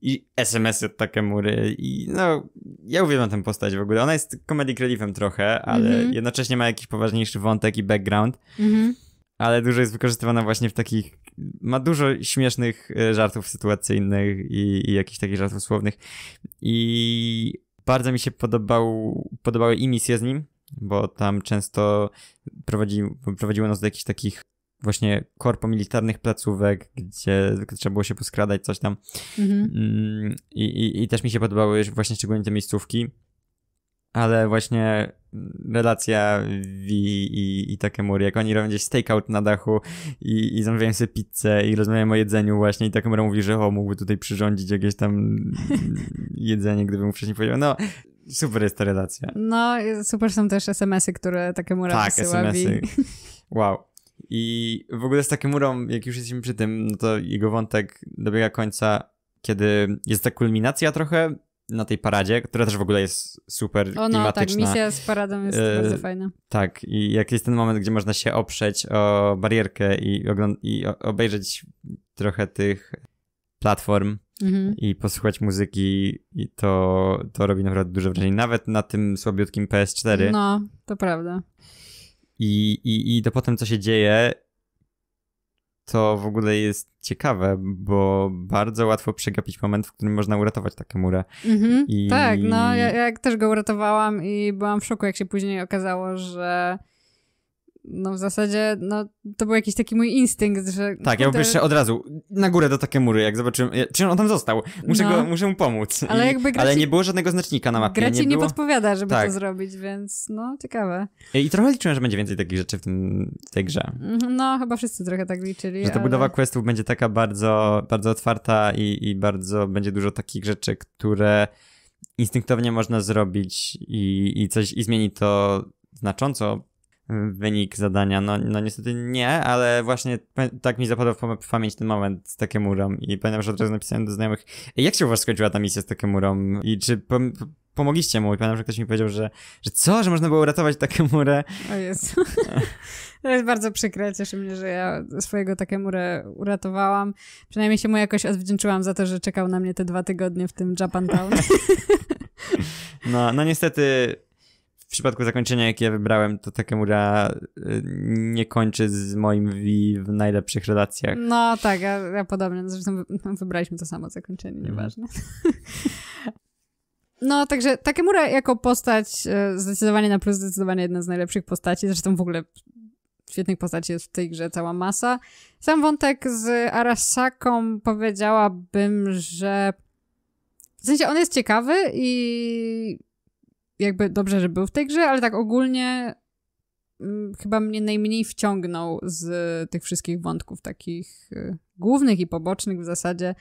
i SMS-y od Takemury i no, ja uwielbiam tę postać w ogóle. Ona jest comedy reliefem trochę, ale mm -hmm. jednocześnie ma jakiś poważniejszy wątek i background. Mm -hmm ale dużo jest wykorzystywana właśnie w takich. Ma dużo śmiesznych e, żartów sytuacyjnych i, i jakichś takich żartów słownych. I bardzo mi się podobał, podobały i misje z nim, bo tam często prowadzi, prowadziło nas do jakichś takich właśnie korpo militarnych placówek, gdzie trzeba było się poskradać, coś tam. Mhm. Mm, I, i, I też mi się podobały właśnie szczególnie te miejscówki. Ale właśnie relacja V i, i Takemura, jak oni robią gdzieś stakeout na dachu i, i zamawiają sobie pizzę i rozmawiają o jedzeniu właśnie i Takemura mówi, że o, mógłby tutaj przyrządzić jakieś tam [LAUGHS] jedzenie, gdybym mu wcześniej powiedział. No, super jest ta relacja. No, super są też SMS-y, które Takemura tak, wysyła SMS-y. [LAUGHS] Wow. I w ogóle z Takemurą, jak już jesteśmy przy tym, no to jego wątek dobiega końca, kiedy jest ta kulminacja trochę na tej paradzie, która też w ogóle jest super o, no, tak, klimatyczna. tak, misja z paradą jest e, bardzo fajna. Tak, i jak jest ten moment, gdzie można się oprzeć o barierkę i, i obejrzeć trochę tych platform mhm. i posłuchać muzyki, i to, to robi naprawdę duże wrażenie, nawet na tym słabiutkim PS4. No, to prawda. I, i, i to potem, co się dzieje, to w ogóle jest ciekawe, bo bardzo łatwo przegapić moment, w którym można uratować taką murę. Mhm. I... Tak, no ja, ja też go uratowałam i byłam w szoku, jak się później okazało, że no w zasadzie, no to był jakiś taki mój instynkt, że... Tak, ja bym jeszcze od razu na górę do mury jak zobaczyłem, ja, e, przecież on tam został, muszę, no. go, muszę mu pomóc. Ale I, jakby ci, Ale nie było żadnego znacznika na mapie. Gra nie, było... podpowiada, żeby tak. to zrobić, więc no, ciekawe. I, I, trochę liczyłem, że będzie więcej takich rzeczy w tym, tej grze. Mhm, no, chyba wszyscy trochę tak liczyli, Że ta ale... budowa questów będzie taka bardzo, bardzo otwarta i, i bardzo będzie dużo takich rzeczy, które instynktownie można zrobić i, i coś, i zmieni to znacząco wynik zadania. No, no niestety nie, ale właśnie tak mi zapadł w pamięć ten moment z Takemurą i pamiętam, że od razu napisałem do znajomych, jak się u was skończyła ta misja z Takemurą i czy pom pomogliście mu? I pamiętam, że ktoś mi powiedział, że, że co, że można było uratować Takemurę. O Jezu. [LAUGHS] to jest bardzo przykre, cieszy mnie, że ja swojego Takemurę uratowałam. Przynajmniej się mu jakoś odwdzięczyłam za to, że czekał na mnie te dwa tygodnie w tym Japantown. [LAUGHS] [LAUGHS] no, no niestety w przypadku zakończenia, jakie ja wybrałem, to Takemura y, nie kończy z moim V w najlepszych relacjach. No tak, ja, ja podobnie. Zresztą no, wybraliśmy to samo zakończenie, mhm. nieważne. No, także Takemura jako postać y, zdecydowanie na plus, zdecydowanie jedna z najlepszych postaci. Zresztą w ogóle świetnych postaci jest w tej grze cała masa. Sam wątek z Arasaką powiedziałabym, że w sensie on jest ciekawy i jakby dobrze, że był w tej grze, ale tak ogólnie mm, chyba mnie najmniej wciągnął z tych wszystkich wątków takich y, głównych i pobocznych w zasadzie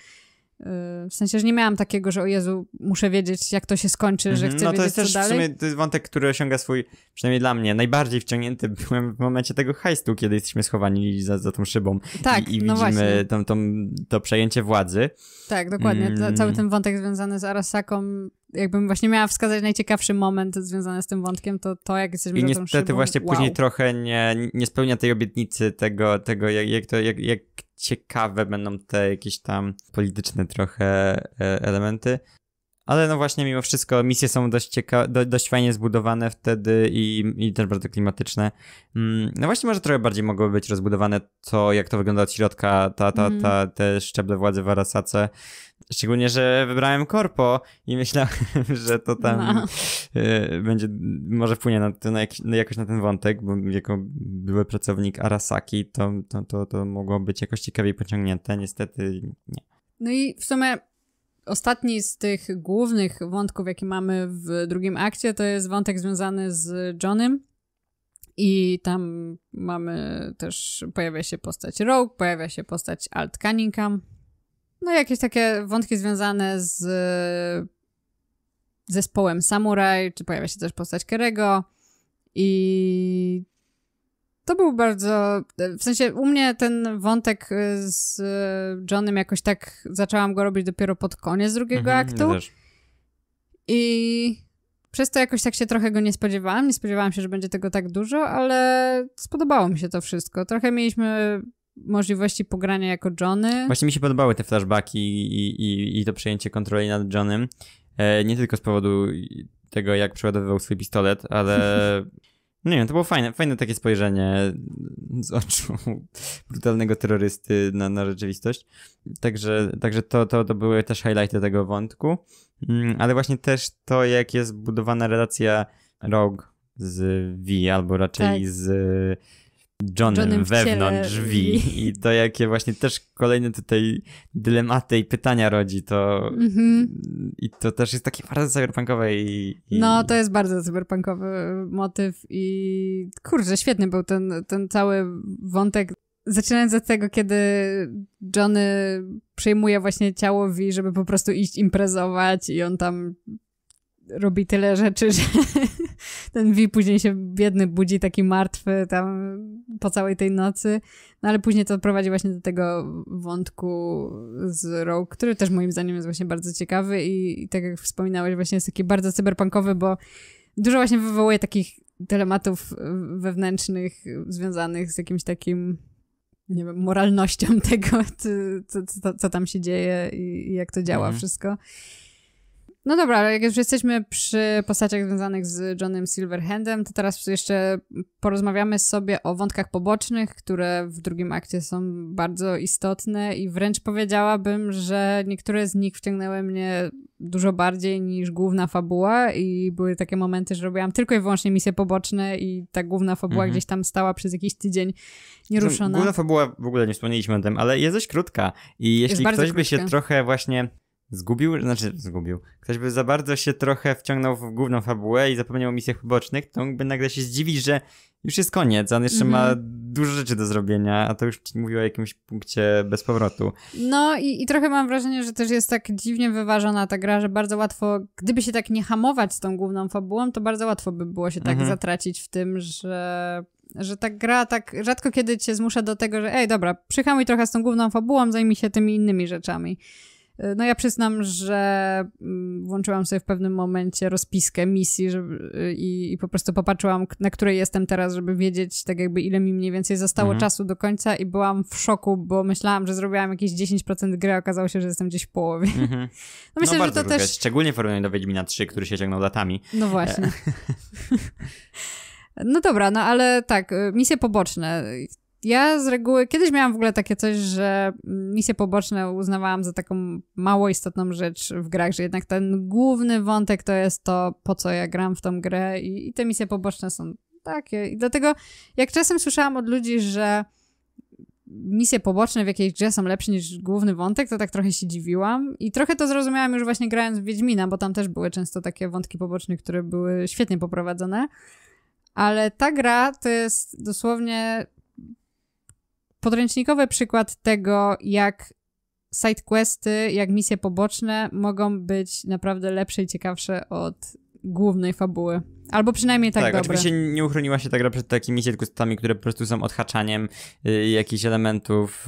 Yy, w sensie, że nie miałam takiego, że o Jezu, muszę wiedzieć, jak to się skończy, mm -hmm. że mhm. chcę no, wiedzieć, co dalej. No to jest też w sumie to jest wątek, który osiąga swój, przynajmniej dla mnie, najbardziej wciągnięty [LAUGHS] byłem w momencie tego hajstu, kiedy jesteśmy schowani za, za tą szybą tak, i, i no widzimy tam to przejęcie władzy. Tak, dokładnie. Mm. Cały ten wątek związany z Arasaką, jakbym właśnie miała wskazać najciekawszy moment związany z tym wątkiem, to to, jak jesteśmy I niestety szybą, właśnie wow. później trochę nie, nie spełnia tej obietnicy tego, tego jak, jak, to, jak, jak ciekawe będą te jakieś tam polityczne trochę e, elementy. Ale no właśnie, mimo wszystko, misje są dość, cieka- do, dość fajnie zbudowane wtedy i, i też bardzo klimatyczne. Mm, no właśnie, może trochę bardziej mogłoby być rozbudowane to, jak to wygląda od środka, ta, ta, mm. ta, te szczeble władzy w Arasace. Szczególnie, że wybrałem korpo i myślałem, [LAUGHS] że to tam no. E, będzie, może wpłynie na, to, na jakoś na ten wątek, bo jako były pracownik Arasaki, to, to, to, to mogło być jakoś ciekawiej pociągnięte, niestety nie. No i w sumie ostatni z tych głównych wątków, jakie mamy w drugim akcie, to jest wątek związany z Johnem. I tam mamy też, pojawia się postać Rogue, pojawia się postać Alt Cunningham, no jakieś takie wątki związane z e, zespołem Samuraj, czy pojawia się też postać Kerego i to był bardzo, e, w sensie u mnie ten wątek e, z Johnem jakoś tak zaczęłam go robić dopiero pod koniec drugiego mhm, aktu. I przez to jakoś tak się trochę go nie spodziewałam. Nie spodziewałam się, że będzie tego tak dużo, ale spodobało mi się to wszystko. Trochę mieliśmy możliwości pogrania jako Johnny. Właśnie mi się podobały te flashbacki i, i, i to przejęcie kontroli nad Johnem. E, nie tylko z powodu tego, jak przeładowywał swój pistolet, ale... [LAUGHS] No nie wiem, to było fajne, fajne takie spojrzenie z oczu brutalnego terrorysty na, na rzeczywistość. Także, także to, to, to były też highlighty tego wątku. Mm, ale właśnie też to, jak jest budowana relacja Rogue z V, albo raczej tak. z Johnem, Johnem wewnątrz drzwi. I to jakie właśnie też kolejne tutaj dylematy i pytania rodzi, to mm -hmm. i to też jest takie bardzo cyberpunkowe i, i, No, to jest bardzo cyberpunkowy motyw i kurczę, świetny był ten, ten cały wątek. Zaczynając od tego, kiedy Johnny przejmuje właśnie ciało V, żeby po prostu iść imprezować i on tam robi tyle rzeczy, że ten Wi później się biedny budzi, taki martwy tam po całej tej nocy. No ale później to prowadzi właśnie do tego wątku z Rogue, który też moim zdaniem jest właśnie bardzo ciekawy i, i tak jak wspominałeś, właśnie jest taki bardzo cyberpunkowy, bo dużo właśnie wywołuje takich telematów wewnętrznych związanych z jakimś takim nie wiem, moralnością [LAUGHS] tego, co, co, co tam się dzieje i, i jak to działa mhm. wszystko. No dobra, ale jak już jesteśmy przy postaciach związanych z Johnem Silverhandem, to teraz jeszcze porozmawiamy sobie o wątkach pobocznych, które w drugim akcie są bardzo istotne i wręcz powiedziałabym, że niektóre z nich wciągnęły mnie dużo bardziej niż główna fabuła i były takie momenty, że robiłam tylko i wyłącznie misje poboczne i ta główna fabuła mhm. gdzieś tam stała przez jakiś tydzień nieruszona. Główna fabuła, w ogóle nie wspomnieliśmy o tym, ale jest dość krótka i jeśli ktoś krótka. by się trochę właśnie zgubił, znaczy zgubił. Ktoś by za bardzo się trochę wciągnął w główną fabułę i zapomniał o misjach pobocznych, to mógłby nagle się zdziwić, że już jest koniec, on jeszcze ma mhm. dużo rzeczy do zrobienia, a to już mówi o jakimś punkcie bez powrotu. No i, i trochę mam wrażenie, że też jest tak dziwnie wyważona ta gra, że bardzo łatwo, gdyby się tak nie hamować z tą główną fabułą, to bardzo łatwo by było się tak mhm. zatracić w tym, że że ta gra tak rzadko kiedy cię zmusza do tego, że ej, dobra, przyhamuj trochę z tą główną fabułą, zajmij się tymi innymi rzeczami. No ja przyznam, że mm, włączyłam sobie w pewnym momencie rozpiskę misji żeby, i, i, po prostu popatrzyłam, na której jestem teraz, żeby wiedzieć tak jakby ile mi mniej więcej zostało mhm. czasu do końca i byłam w szoku, bo myślałam, że zrobiłam jakieś 10% gry, a okazało się, że jestem gdzieś w połowie. Mhm. [LAUGHS] No, no myślę, no, że to też... Szczególnie w porównaniu do Wiedźmina 3, który się ciągnął latami. No e. właśnie. [LAUGHS] [LAUGHS] no dobra, no ale tak, y, misje poboczne ja z reguły, kiedyś miałam w ogóle takie coś, że misje poboczne uznawałam za taką mało istotną rzecz w grach, że jednak ten główny wątek to jest to, po co ja gram w tą grę i, i te misje poboczne są takie. I dlatego, jak czasem słyszałam od ludzi, że misje poboczne w jakiejś grze są lepsze niż główny wątek, to tak trochę się dziwiłam. I trochę to zrozumiałam już właśnie grając w Wiedźmina, bo tam też były często takie wątki poboczne, które były świetnie poprowadzone. Ale ta gra to jest dosłownie podręcznikowy przykład tego, jak sidequesty, jak misje poboczne mogą być naprawdę lepsze i ciekawsze od głównej fabuły. Albo przynajmniej tak, tak dobre. oczywiście nie uchroniła się tak naprawdę przed takimi siedkustami, które po prostu są odhaczaniem y, jakichś elementów.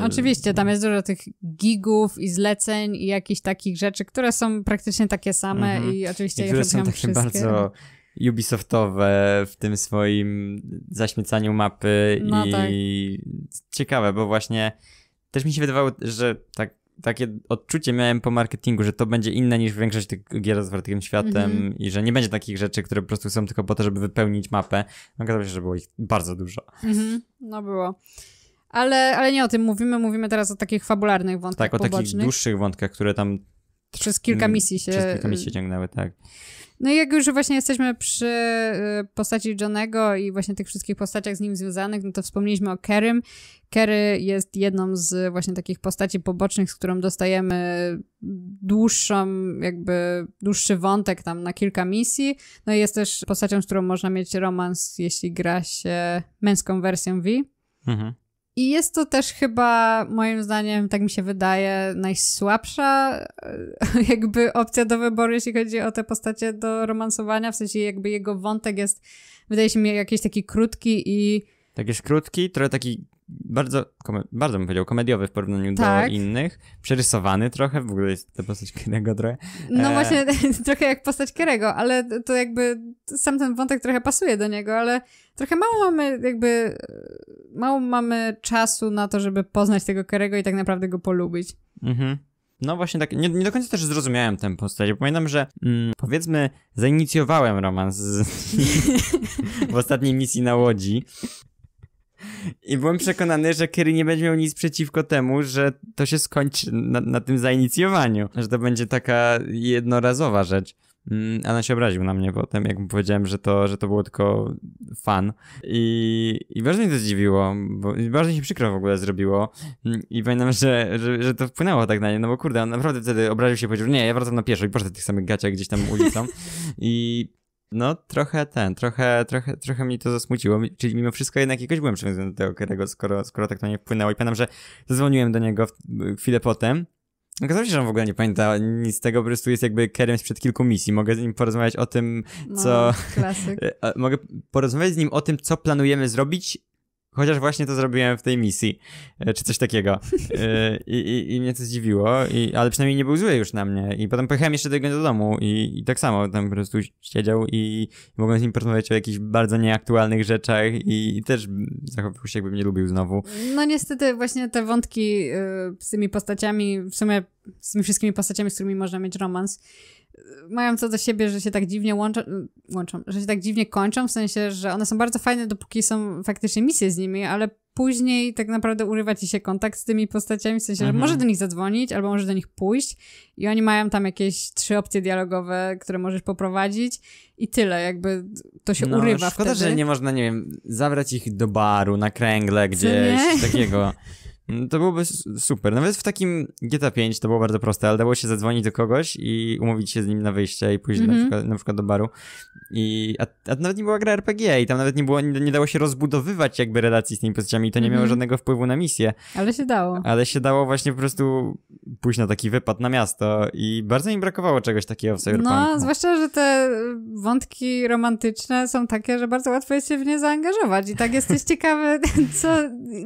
Y... Oczywiście, tam jest dużo tych gigów i zleceń i jakichś takich rzeczy, które są praktycznie takie same mm -hmm. i oczywiście I je które są takie wszystkie. bardzo Ubisoftowe w tym swoim zaśmiecaniu mapy no, i tak. ciekawe, bo właśnie też mi się wydawało, że tak, takie odczucie miałem po marketingu, że to będzie inne niż większość tych gier z otwartym światem mm -hmm. i że nie będzie takich rzeczy, które po prostu są tylko po to, żeby wypełnić mapę. Okazało się, że było ich bardzo dużo. Mm -hmm. No było. Ale, ale nie o tym mówimy, mówimy teraz o takich fabularnych wątkach Tak, o pobocznych. takich dłuższych wątkach, które tam... Przez kilka mm, misji się... Przez kilka misji się ciągnęły, tak. No i jak już właśnie jesteśmy przy y, postaci Johnego i właśnie tych wszystkich postaciach z nim związanych, no to wspomnieliśmy o Kerym. Kerry jest jedną z właśnie takich postaci pobocznych, z którą dostajemy dłuższą, jakby dłuższy wątek tam na kilka misji. No i jest też postacią, z którą można mieć romans, jeśli gra się męską wersją V. Mhm. I jest to też chyba, moim zdaniem, tak mi się wydaje, najsłabsza e, [LAUGHS] jakby opcja do wyboru, jeśli chodzi o te postacie do romansowania. W sensie jakby jego wątek jest, wydaje się mi, jakiś taki krótki i... Tak jest krótki, trochę taki bardzo, bardzo bym powiedział, komediowy w porównaniu tak. do innych. Przerysowany trochę, w ogóle jest to postać Kierego trochę. No e... właśnie, [LAUGHS] trochę jak postać Kierego, ale to jakby sam ten wątek trochę pasuje do niego, ale trochę mało mamy jakby, mało mamy czasu na to, żeby poznać tego Kerego i tak naprawdę go polubić. Mhm. No właśnie tak, nie, nie, do końca też zrozumiałem tę postać. Pamiętam, że mm, powiedzmy zainicjowałem romans z... [LAUGHS] w ostatniej misji na Łodzi. I byłem przekonany, że Kerry nie będzie miał nic przeciwko temu, że to się skończy na, na tym zainicjowaniu. Że to będzie taka jednorazowa rzecz. Ona mm, się obraził na mnie potem, jak mu powiedziałem, że to, że to było tylko fan. I, i bardzo mnie to zdziwiło, bo bardzo mi się przykro w ogóle zrobiło. Mm, I pamiętam, że, że, że to wpłynęło tak na nie, no bo kurde, on naprawdę wtedy obraził się i powiedział, nie, ja wracam na pieszo i poszedł tych samych gaciach gdzieś tam ulicą. [LAUGHS] I no, trochę ten, trochę, trochę, trochę mi to zasmuciło, czyli mimo wszystko jednak jakoś byłem przywiązany do tego skoro, skoro tak na mnie wpłynęło i pamiętam, że zadzwoniłem do niego chwilę potem Okazało się, że on w ogóle nie pamięta nic z tego, po prostu jest jakby kerem sprzed kilku misji. Mogę z nim porozmawiać o tym, co... No, klasyk. [LAUGHS] E, mogę porozmawiać z nim o tym, co planujemy zrobić Chociaż właśnie to zrobiłem w tej misji, e, czy coś takiego. E, I, i, i mnie to zdziwiło, i, ale przynajmniej nie był zły już na mnie. I potem pojechałem jeszcze do niego do domu i, tak samo tam po prostu siedział i, mogłem z nim porozmawiać o jakichś bardzo nieaktualnych rzeczach i, też zachowywał się jakby mnie lubił znowu. No niestety właśnie te wątki y, z tymi postaciami w sumie z tymi wszystkimi postaciami, z którymi można mieć romans, mają co do siebie, że się tak dziwnie łączą, łączą, że się tak dziwnie kończą, w sensie, że one są bardzo fajne, dopóki są faktycznie misje z nimi, ale później tak naprawdę urywa ci się kontakt z tymi postaciami, w sensie, że mhm. może możesz do nich zadzwonić, albo możesz do nich pójść i oni mają tam jakieś trzy opcje dialogowe, które możesz poprowadzić i tyle, jakby to się no, urywa szkoda, wtedy. że nie można, nie wiem, zabrać ich do baru, na kręgle gdzieś, takiego... [LAUGHS] To byłoby super. Nawet w takim GTA 5 to było bardzo proste, ale dało się zadzwonić do kogoś i umówić się z nim na wyjście i pójść mm -hmm. na, mhm. przykład, na, przykład, do baru. I, a, a nawet nie była gra RPG i tam nawet nie, było, nie, nie dało się rozbudowywać jakby relacji z tymi postaciami i to nie mm -hmm. miało mhm. żadnego wpływu na misję. Ale się dało. Ale się dało właśnie po prostu pójść na taki wypad na miasto i bardzo mi brakowało czegoś takiego w Cyberpunku. No, zwłaszcza, że te wątki romantyczne są takie, że bardzo łatwo jest się w nie zaangażować i tak jesteś ciekawy, [LAUGHS] co,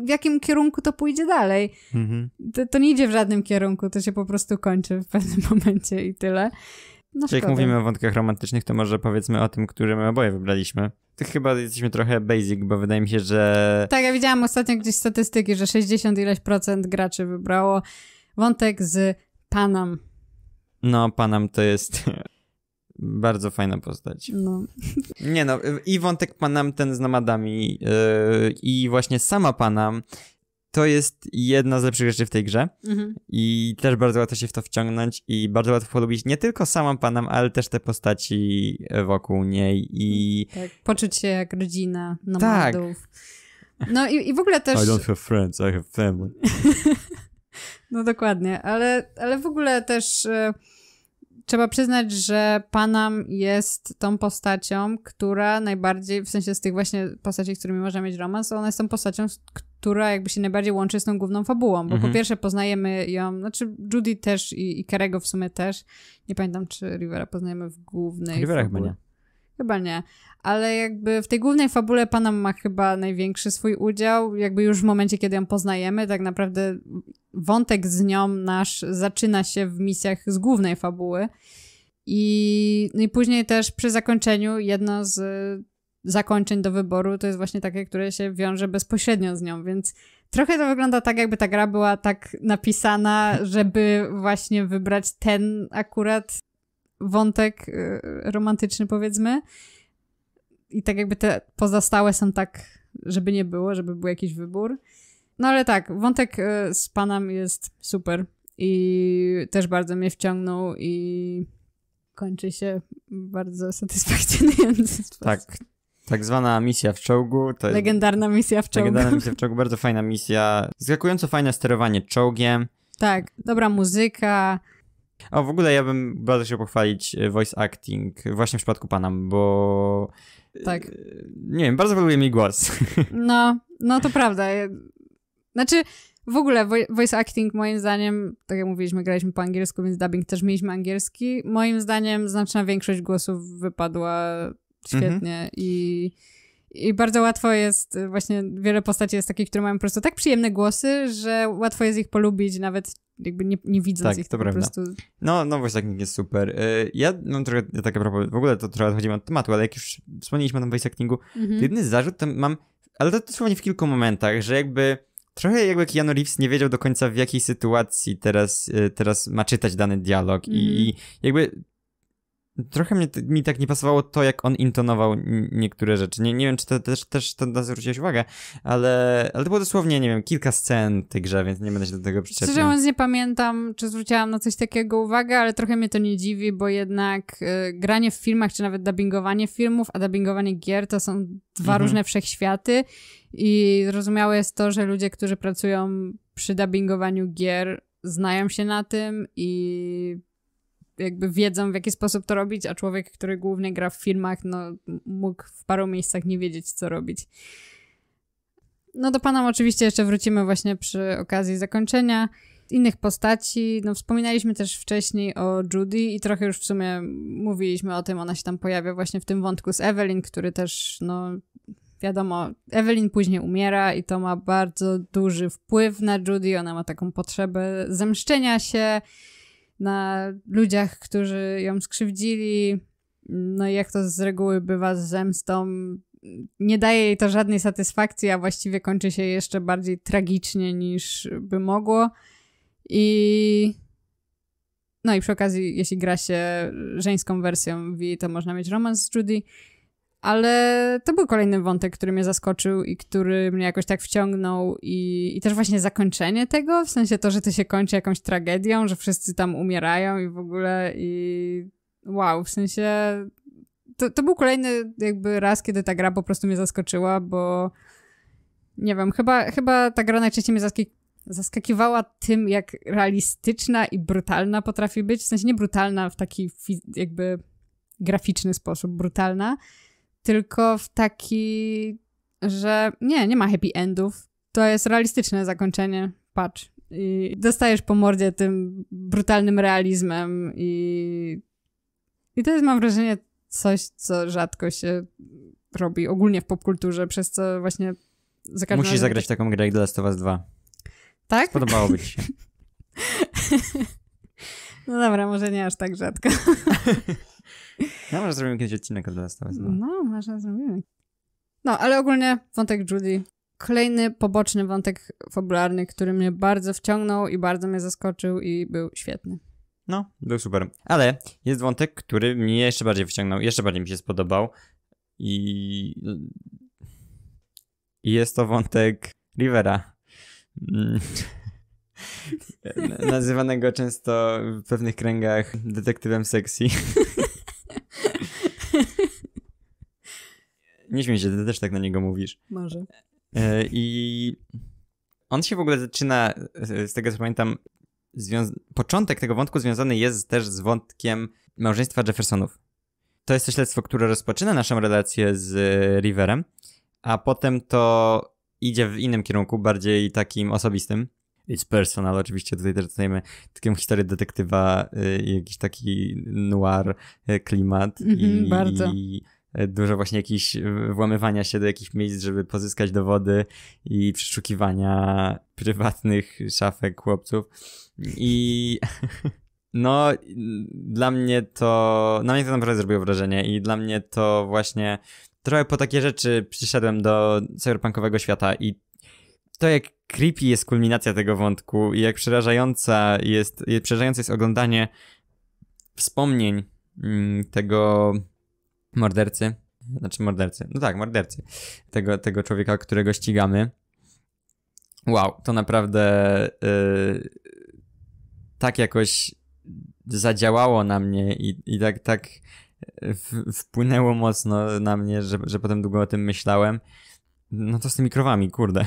w jakim kierunku to pójdzie dalej dalej. Mhm. To, to, nie idzie w żadnym kierunku, to się po prostu kończy w pewnym [LAUGHS] momencie i tyle. No, Czyli jak mówimy o wątkach romantycznych, to może powiedzmy o tym, który my oboje wybraliśmy. To tak chyba jesteśmy trochę basic, bo wydaje mi się, że... Tak, ja widziałam ostatnio gdzieś statystyki, że 60 ileś procent graczy wybrało wątek z Panam. No, Panam to jest [LAUGHS] bardzo fajna postać. No. Nie no, i wątek Panam ten z nomadami, yy, i właśnie sama Panam to jest jedna z lepszych rzeczy w tej grze mhm. i też bardzo łatwo się w to wciągnąć i bardzo łatwo polubić nie tylko samą Panam ale też te postaci e, wokół niej i... Tak, poczuć się jak rodzina tak. nomadów. Tak. No i, i w ogóle [LAUGHS] też... I don't have friends, I have family. [LAUGHS] no dokładnie, ale, ale w ogóle też e, trzeba przyznać, że Panam jest tą postacią, która najbardziej, w sensie z tych właśnie postaci, z którymi można mieć romans, ona jest tą postacią, która jakby się najbardziej łączy z tą główną fabułą, bo mhm. po pierwsze poznajemy ją, znaczy Judy też i, i Karego w sumie też. Nie pamiętam, czy Rivera poznajemy w głównej Rivera fabule. chyba nie. Chyba nie. Ale jakby w tej głównej fabule Pana ma chyba największy swój udział, jakby już w momencie, kiedy ją poznajemy, tak naprawdę wątek z nią nasz zaczyna się w misjach z głównej fabuły. I, no i później też przy zakończeniu jedno z zakończeń do wyboru to jest właśnie takie, które się wiąże bezpośrednio z nią, więc trochę to wygląda tak, jakby ta gra była tak napisana, [LAUGHS] żeby właśnie wybrać ten akurat wątek y, romantyczny, powiedzmy. I tak jakby te pozostałe są tak, żeby nie było, żeby był jakiś wybór. No ale tak, wątek y, z panem jest super i też bardzo mnie wciągnął i kończy się bardzo satysfakcjonujący tak. sposób. Tak, tak zwana misja w czołgu. To legendarna misja w czołgu. Legendarna misja w czołgu, bardzo fajna misja. Zaskakująco fajne sterowanie czołgiem. Tak, dobra muzyka. O, w ogóle ja bym bardzo chciał pochwalić e, voice acting właśnie w przypadku pana bo... E, tak. Nie wiem, bardzo podobuje mi głos. [LAUGHS] No, no to prawda. Znaczy, w ogóle voice acting moim zdaniem, tak jak mówiliśmy, graliśmy po angielsku, więc dubbing też mieliśmy angielski. Moim zdaniem znaczna większość głosów wypadła Mhm. świetnie mhm. i i bardzo łatwo jest, właśnie wiele postaci jest takich, które mają po prostu tak przyjemne głosy, że łatwo jest ich polubić, nawet jakby nie, nie widząc tak, ich to prawda. prostu. No, no właśnie acting tak, jest super. Y, ja mam trochę takie propozycje. w ogóle to trochę odchodzimy od tematu, ale jak już wspomnieliśmy o tym voice actingu, mhm. jedyny zarzut to mam, ale to dosłownie w kilku momentach, że jakby trochę jakby Keanu Reeves nie wiedział do końca w jakiej sytuacji teraz, y, teraz ma czytać dany dialog mm. i, mhm. i jakby Trochę mnie, mi tak nie pasowało to, jak on intonował niektóre rzeczy. Nie, nie wiem, czy to też, też to zwróciłeś uwagę, ale, ale to było dosłownie, nie wiem, kilka scen tychże, tej grze, więc nie będę się do tego przyczepiał. Szczerze mówiąc nie pamiętam, czy zwróciłam na coś takiego uwagę, ale trochę mnie to nie dziwi, bo jednak y, granie w filmach, czy nawet dubbingowanie filmów, a dubbingowanie gier to są dwa mhm. różne wszechświaty i zrozumiałe jest to, że ludzie, którzy pracują przy dubbingowaniu gier znają się na tym i jakby wiedzą, w jaki sposób to robić, a człowiek, który głównie gra w filmach, no mógł w paru miejscach nie wiedzieć, co robić. No do Panam oczywiście jeszcze wrócimy właśnie przy okazji zakończenia. Innych postaci, no wspominaliśmy też wcześniej o Judy i trochę już w sumie mówiliśmy o tym, ona się tam pojawia właśnie w tym wątku z Evelyn, który też, no wiadomo, Evelyn później umiera i to ma bardzo duży wpływ na Judy, ona ma taką potrzebę zemszczenia się, na ludziach, którzy ją skrzywdzili. No i jak to z reguły bywa z zemstą, nie daje jej to żadnej satysfakcji, a właściwie kończy się jeszcze bardziej tragicznie niż by mogło. I. No i przy okazji, jeśli gra się żeńską wersją Wii, to można mieć romans z Judy. Ale to był kolejny wątek, który mnie zaskoczył i który mnie jakoś tak wciągnął, i, i też właśnie zakończenie tego, w sensie to, że to się kończy jakąś tragedią, że wszyscy tam umierają i w ogóle, i wow, w sensie to, to był kolejny jakby raz, kiedy ta gra po prostu mnie zaskoczyła, bo nie wiem, chyba, chyba ta gra najczęściej mnie zaskik zaskakiwała tym, jak realistyczna i brutalna potrafi być. W sensie nie brutalna w taki jakby graficzny sposób, brutalna, tylko w taki, że nie, nie ma happy endów. To jest realistyczne zakończenie, patrz. I dostajesz po mordzie tym brutalnym realizmem i, i to jest, mam wrażenie, coś, co rzadko się robi ogólnie w popkulturze, przez co właśnie za każdym Musisz razem... zagrać taką grę jak The Last of Us 2. Tak? Podobałoby ci się. [LAUGHS] no dobra, może nie aż tak rzadko. [LAUGHS] No może zrobimy kiedyś odcinek od Last No. może zrobimy. No, ale ogólnie wątek Judy. Kolejny poboczny wątek fabularny, który mnie bardzo wciągnął i bardzo mnie zaskoczył i był świetny. No, był super. Ale jest wątek, który mnie jeszcze bardziej wciągnął, jeszcze bardziej mi się spodobał i... I jest to wątek Rivera. [LAUGHS] Nazywanego często w pewnych kręgach detektywem sexy. [LAUGHS] Nie śmiej się, ty też tak na niego mówisz. Może. E, I on się w ogóle zaczyna, e, z tego co pamiętam, początek tego wątku związany jest też z wątkiem małżeństwa Jeffersonów. To jest to śledztwo, które rozpoczyna naszą relację z e, Riverem, a potem to idzie w innym kierunku, bardziej takim osobistym. It's personal, oczywiście tutaj też dostajemy taką historię detektywa, y, jakiś taki noir klimat. Mm -hmm, i, mhm, bardzo. I E, dużo właśnie jakichś e, włamywania się do jakichś miejsc, żeby pozyskać dowody i przeszukiwania prywatnych szafek chłopców. I [LAUGHS] no, dla mnie to, na mnie to naprawdę zrobiło wrażenie i dla mnie to właśnie trochę po takie rzeczy przyszedłem do cyberpunkowego świata i to jak creepy jest kulminacja tego wątku i jak przerażająca jest, przerażające jest oglądanie wspomnień mm, tego mordercy, znaczy mordercy, no tak, mordercy, tego, tego człowieka, którego ścigamy. Wow, to naprawdę yy, tak jakoś zadziałało na mnie i, i tak, tak w, wpłynęło mocno na mnie, że, że potem długo o tym myślałem. No to z tymi krowami, kurde.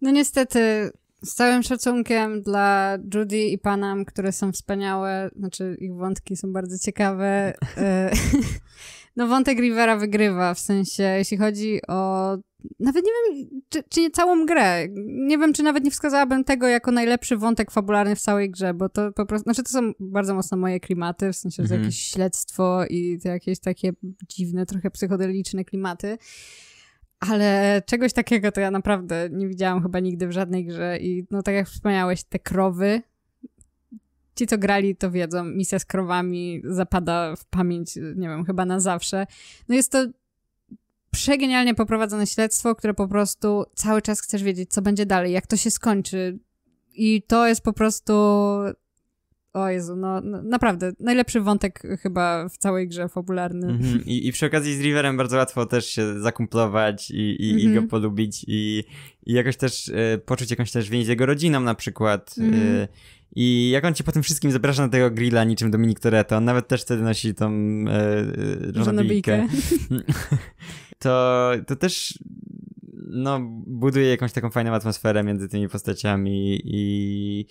No niestety z całym szacunkiem dla Judy i Panam, które są wspaniałe, znaczy ich wątki są bardzo ciekawe. E, [LAUGHS] no wątek Rivera wygrywa, w sensie jeśli chodzi o... Nawet nie wiem, czy, czy nie całą grę. Nie wiem, czy nawet nie wskazałabym tego jako najlepszy wątek fabularny w całej grze, bo to po prostu... Znaczy to są bardzo mocno moje klimaty, w sensie mhm. jakieś śledztwo i jakieś takie dziwne, trochę psychodeliczne klimaty. Ale czegoś takiego to ja naprawdę nie widziałam chyba nigdy w żadnej grze. I no tak jak wspomniałeś, te krowy. Ci, co grali, to wiedzą, misja z krowami zapada w pamięć, nie wiem, chyba na zawsze. No jest to przegenialnie poprowadzone śledztwo, które po prostu cały czas chcesz wiedzieć, co będzie dalej, jak to się skończy. I to jest po prostu o Jezu, no, no, naprawdę, najlepszy wątek chyba w całej grze popularny. Mm -hmm. [LAUGHS] I, I przy okazji z Riverem bardzo łatwo też się zakumplować i, i, mm -hmm. i go mhm. polubić i, i jakoś też e, poczuć jakąś też więź z jego rodziną na przykład. Mm. I jak on cię po tym wszystkim zaprasza na tego grilla niczym Dominik Toretto, on nawet też wtedy nosi tą y, e, żonobijkę. [LAUGHS] to, to też no, buduje jakąś taką fajną atmosferę między tymi postaciami i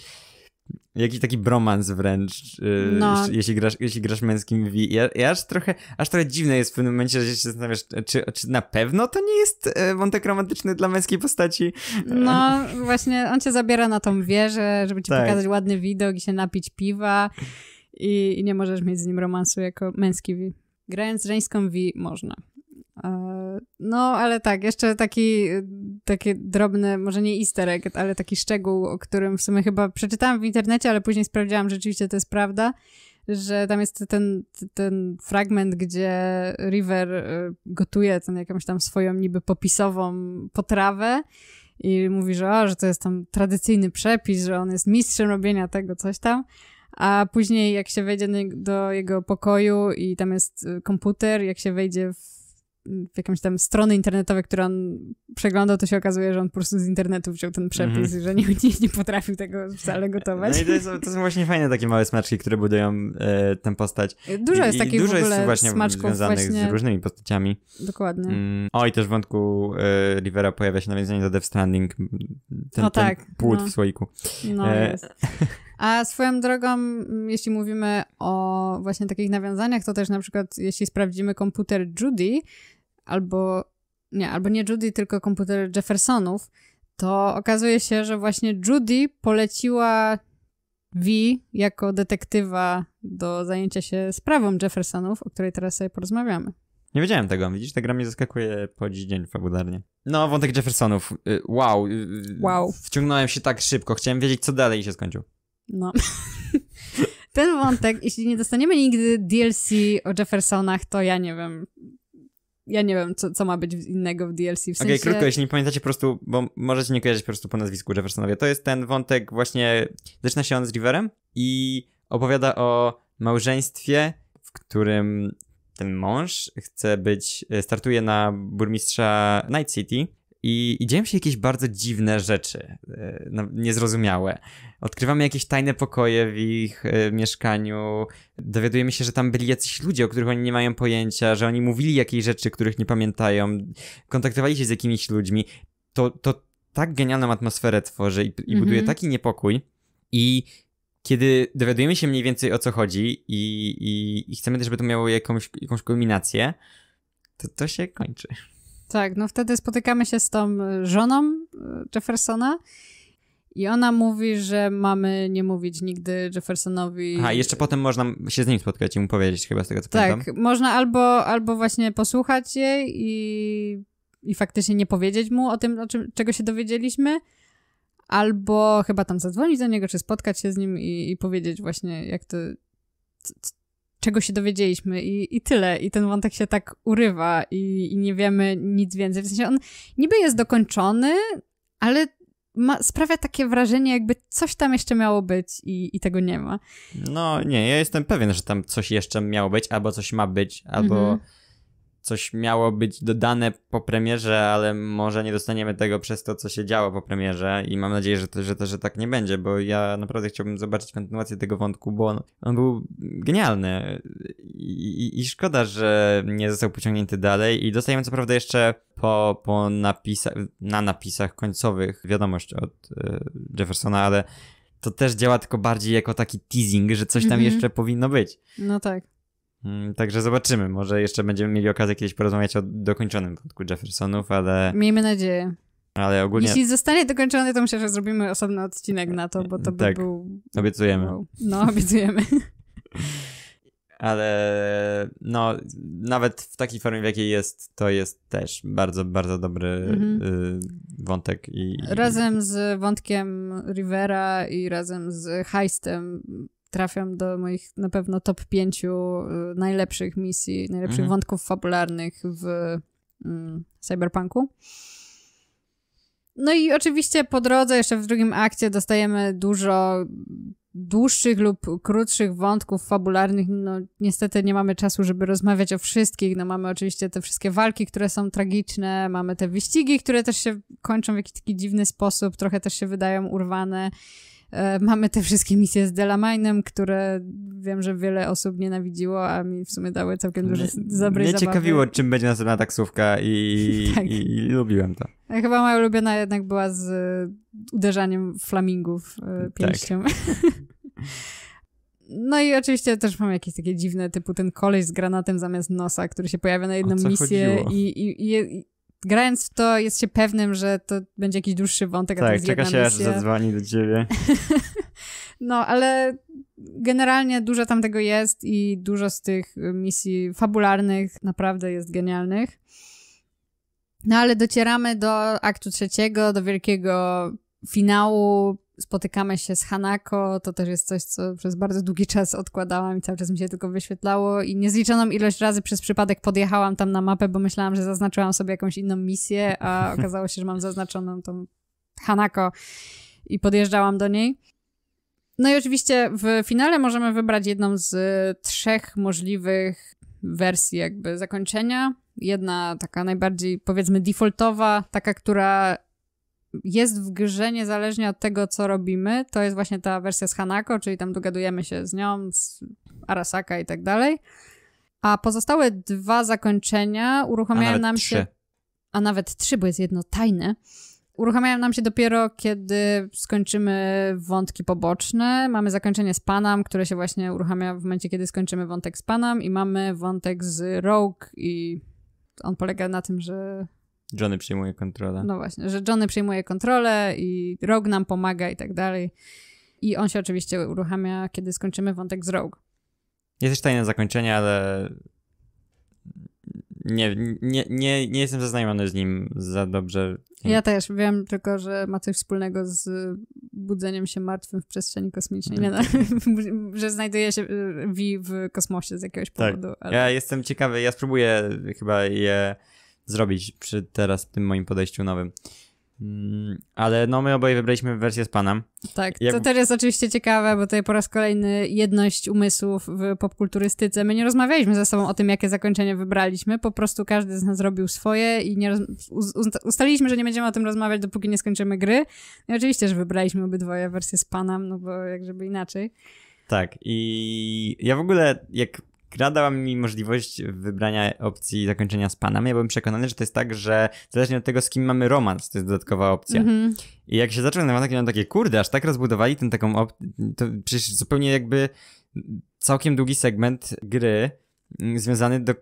Jakiś taki bromans wręcz, y, no. jeśli, grasz, jeśli grasz męskim V. I, i, aż, trochę, aż trochę dziwne jest w pewnym momencie, że się zastanawiasz, czy, czy na pewno to nie jest e, wątek romantyczny dla męskiej postaci? No, właśnie on cię zabiera na tą wieżę, żeby ci tak. pokazać ładny widok i się napić piwa i, i nie możesz mieć z nim romansu jako męski V. Grając żeńską V można. E, no, ale tak, jeszcze taki, y, taki drobny, może nie easter egg, ale taki szczegół, o którym w sumie chyba przeczytałam w internecie, ale później sprawdziłam, że rzeczywiście to jest prawda, że tam jest ten, ten fragment, gdzie River y, gotuje ten jakąś tam swoją niby popisową potrawę i mówi, że, o, że to jest tam tradycyjny przepis, że on jest mistrzem robienia tego, coś tam a później jak się wejdzie do jego pokoju i tam jest y, komputer, jak się wejdzie w w jakąś tam strony internetowe, które on przeglądał, to się okazuje, że on po prostu z internetu wziął ten przepis, mm-hmm. że nie, nie, nie, potrafił tego wcale e, gotować. No i to, jest, to, są właśnie fajne takie małe smaczki, które budują e, tę postać. Dużo jest takich dużo w ogóle jest właśnie smaczków związanych właśnie... z różnymi postaciami. Dokładnie. Mm. O, i też w wątku e, Rivera pojawia się nawiązanie do Death Stranding. Ten, no tak, ten płód no. w słoiku. No e... jest. A swoją drogą, mm, jeśli mówimy o właśnie takich nawiązaniach, to też na przykład jeśli sprawdzimy komputer Judy, albo nie, albo nie Judy, tylko komputer Jeffersonów, to okazuje się, że właśnie Judy poleciła V jako detektywa do zajęcia się sprawą Jeffersonów, o której teraz sobie porozmawiamy. Nie wiedziałem tego, widzisz, ta gra mnie zaskakuje po dziś dzień fabularnie. No, wątek Jeffersonów, y, wow. Y, y, wow. Wciągnąłem się tak szybko, chciałem wiedzieć co dalej się skończył. No. [LAUGHS] Ten wątek, jeśli nie dostaniemy nigdy DLC o Jeffersonach, to ja nie wiem, ja nie wiem, co, co ma być innego w DLC. W sensie... Okej, okay, krótko, jeśli nie pamiętacie po prostu, bo możecie nie kojarzyć po prostu po nazwisku Jeffersonowie, to jest ten wątek właśnie, zaczyna się on z Riverem i opowiada o małżeństwie, w którym ten mąż chce być, startuje na burmistrza Night City, i, i dzieją się jakieś bardzo dziwne rzeczy, e, no, niezrozumiałe. Odkrywamy jakieś tajne pokoje w ich e, mieszkaniu, dowiadujemy się, że tam byli jacyś ludzie, o których oni nie mają pojęcia, że oni mówili jakieś rzeczy, których nie pamiętają, kontaktowali się z jakimiś ludźmi. To, to tak genialną atmosferę tworzy i, i buduje mhm. taki niepokój. I kiedy dowiadujemy się mniej więcej o co chodzi i, i, i chcemy też, żeby to miało jakąś, jakąś kulminację, to to się kończy. Tak, no wtedy spotykamy się z tą e, żoną e, Jeffersona. I ona mówi, że mamy nie mówić nigdy Jeffersonowi. A jeszcze potem można się z nim spotkać i mu powiedzieć, chyba z tego co tak, pamiętam. Tak, można albo, albo właśnie posłuchać jej i, i faktycznie nie powiedzieć mu o tym, o czym, czego się dowiedzieliśmy, albo chyba tam zadzwonić do niego, czy spotkać się z nim i, i powiedzieć właśnie, jak to czego się dowiedzieliśmy i, i tyle. I ten wątek się tak urywa i, i nie wiemy nic więcej. W sensie on niby jest dokończony, ale ma, sprawia takie wrażenie, jakby coś tam jeszcze miało być i, i tego nie ma. No nie, ja jestem pewien, że tam coś jeszcze miało być, albo coś ma być, albo... Mhm coś miało być dodane po premierze, ale może nie dostaniemy tego przez to, co się działo po premierze i mam nadzieję, że to, że, to, że tak nie będzie, bo ja naprawdę chciałbym zobaczyć kontynuację tego wątku, bo on, on był genialny I, i, szkoda, że nie został pociągnięty dalej i dostajemy co prawda jeszcze po, po napisach, na napisach końcowych wiadomość od e, Jeffersona, ale to też działa tylko bardziej jako taki teasing, że coś tam mm -hmm. jeszcze powinno być. No tak. Mm, także zobaczymy. Może jeszcze będziemy mieli okazję kiedyś porozmawiać o dokończonym wątku Jeffersonów, ale. Miejmy nadzieję. Ale ogólnie. Jeśli zostanie dokończony, to myślę, że zrobimy osobny odcinek na to, bo to by tak. był. Obiecujemy. No, obiecujemy. [LAUGHS] ale no, nawet w takiej formie, w jakiej jest, to jest też bardzo, bardzo dobry mhm. y, wątek. I, Razem z wątkiem Rivera i razem z Heistem trafiam do moich na pewno top pięciu y, najlepszych misji, najlepszych mhm. wątków fabularnych w mm, cyberpunku. No i oczywiście po drodze, jeszcze w drugim akcie, dostajemy dużo dłuższych lub krótszych wątków fabularnych. No, niestety nie mamy czasu, żeby rozmawiać o wszystkich. No, mamy oczywiście te wszystkie walki, które są tragiczne, mamy te wyścigi, które też się kończą w jakiś taki dziwny sposób, trochę też się wydają urwane. E, mamy te wszystkie misje z Delamainem, które wiem, że wiele osób nienawidziło, a mi w sumie dały całkiem dużo dobrej Mnie ciekawiło, czym będzie następna taksówka i, [LAUGHS] tak. i, i lubiłem to. E, chyba moja ulubiona jednak była z uderzaniem flamingów e, tak. pięścią. Tak. [LAUGHS] No i oczywiście też mam jakieś takie dziwne, typu ten koleś z granatem zamiast nosa, który się pojawia na jedną misję i, i, i, grając w to jest się pewnym, że to będzie jakiś dłuższy wątek, tak, a to tak, jest czeka się, aż zadzwoni do ciebie. [LAUGHS] no, ale generalnie dużo tam tego jest i dużo z tych y, misji fabularnych naprawdę jest genialnych. No ale docieramy do aktu trzeciego, do wielkiego finału spotykamy się z Hanako, to też jest coś, co przez bardzo długi czas odkładałam i cały czas mi się tylko wyświetlało i niezliczoną ilość razy przez przypadek podjechałam tam na mapę, bo myślałam, że zaznaczyłam sobie jakąś inną misję, a [LAUGHS] okazało się, że mam zaznaczoną tą Hanako i podjeżdżałam do niej. No i oczywiście w finale możemy wybrać jedną z y, trzech możliwych wersji jakby zakończenia. Jedna taka najbardziej powiedzmy defaultowa, taka, która jest w grze niezależnie od tego, co robimy. To jest właśnie ta wersja z Hanako, czyli tam dogadujemy się z nią, z Arasaka i tak dalej. A pozostałe dwa zakończenia uruchamiają nam trzy. się. A nawet trzy, bo jest jedno tajne. Uruchamiają nam się dopiero, kiedy skończymy wątki poboczne. Mamy zakończenie z Panam, które się właśnie uruchamia w momencie, kiedy skończymy wątek z Panam, i mamy wątek z Rogue, i on polega na tym, że Johnny przejmuje kontrolę. No właśnie, że Johnny przejmuje kontrolę i Rogue nam pomaga i tak dalej. I on się oczywiście uruchamia, kiedy skończymy wątek z Rogue. Jest też tajne zakończenie, ale nie, nie, nie, nie jestem zaznajomiony z nim za dobrze. Ja też wiem tylko, że ma coś wspólnego z budzeniem się martwym w przestrzeni kosmicznej. Nie, no, mhm. [LAUGHS] że znajduje się Wi e, w kosmosie z jakiegoś tak. powodu. Tak. Ale... Ja jestem ciekawy, ja spróbuję chyba je zrobić przy teraz tym moim podejściu nowym. Mm, ale no, my oboje wybraliśmy wersję z Panem. Tak, Jak... to też jest oczywiście ciekawe, bo tutaj po raz kolejny jedność umysłów w popkulturystyce. My nie rozmawialiśmy ze sobą o tym, jakie zakończenie wybraliśmy, po prostu każdy z nas zrobił swoje i nie roz... ustaliliśmy, że nie będziemy o tym rozmawiać, dopóki nie skończymy gry. No i oczywiście, że wybraliśmy obydwoje wersję z Panem, no bo jak żeby inaczej. Tak, i ja w ogóle, jak gra dała mi możliwość wybrania opcji zakończenia z panem. Ja byłem przekonany, że to jest tak, że zależnie od tego, z kim mamy romans, to jest dodatkowa opcja. Mm -hmm. I jak się zaczął na miałem takie, kurde, aż tak rozbudowali ten taką opcję, to przecież zupełnie jakby całkiem długi segment gry mm, związany do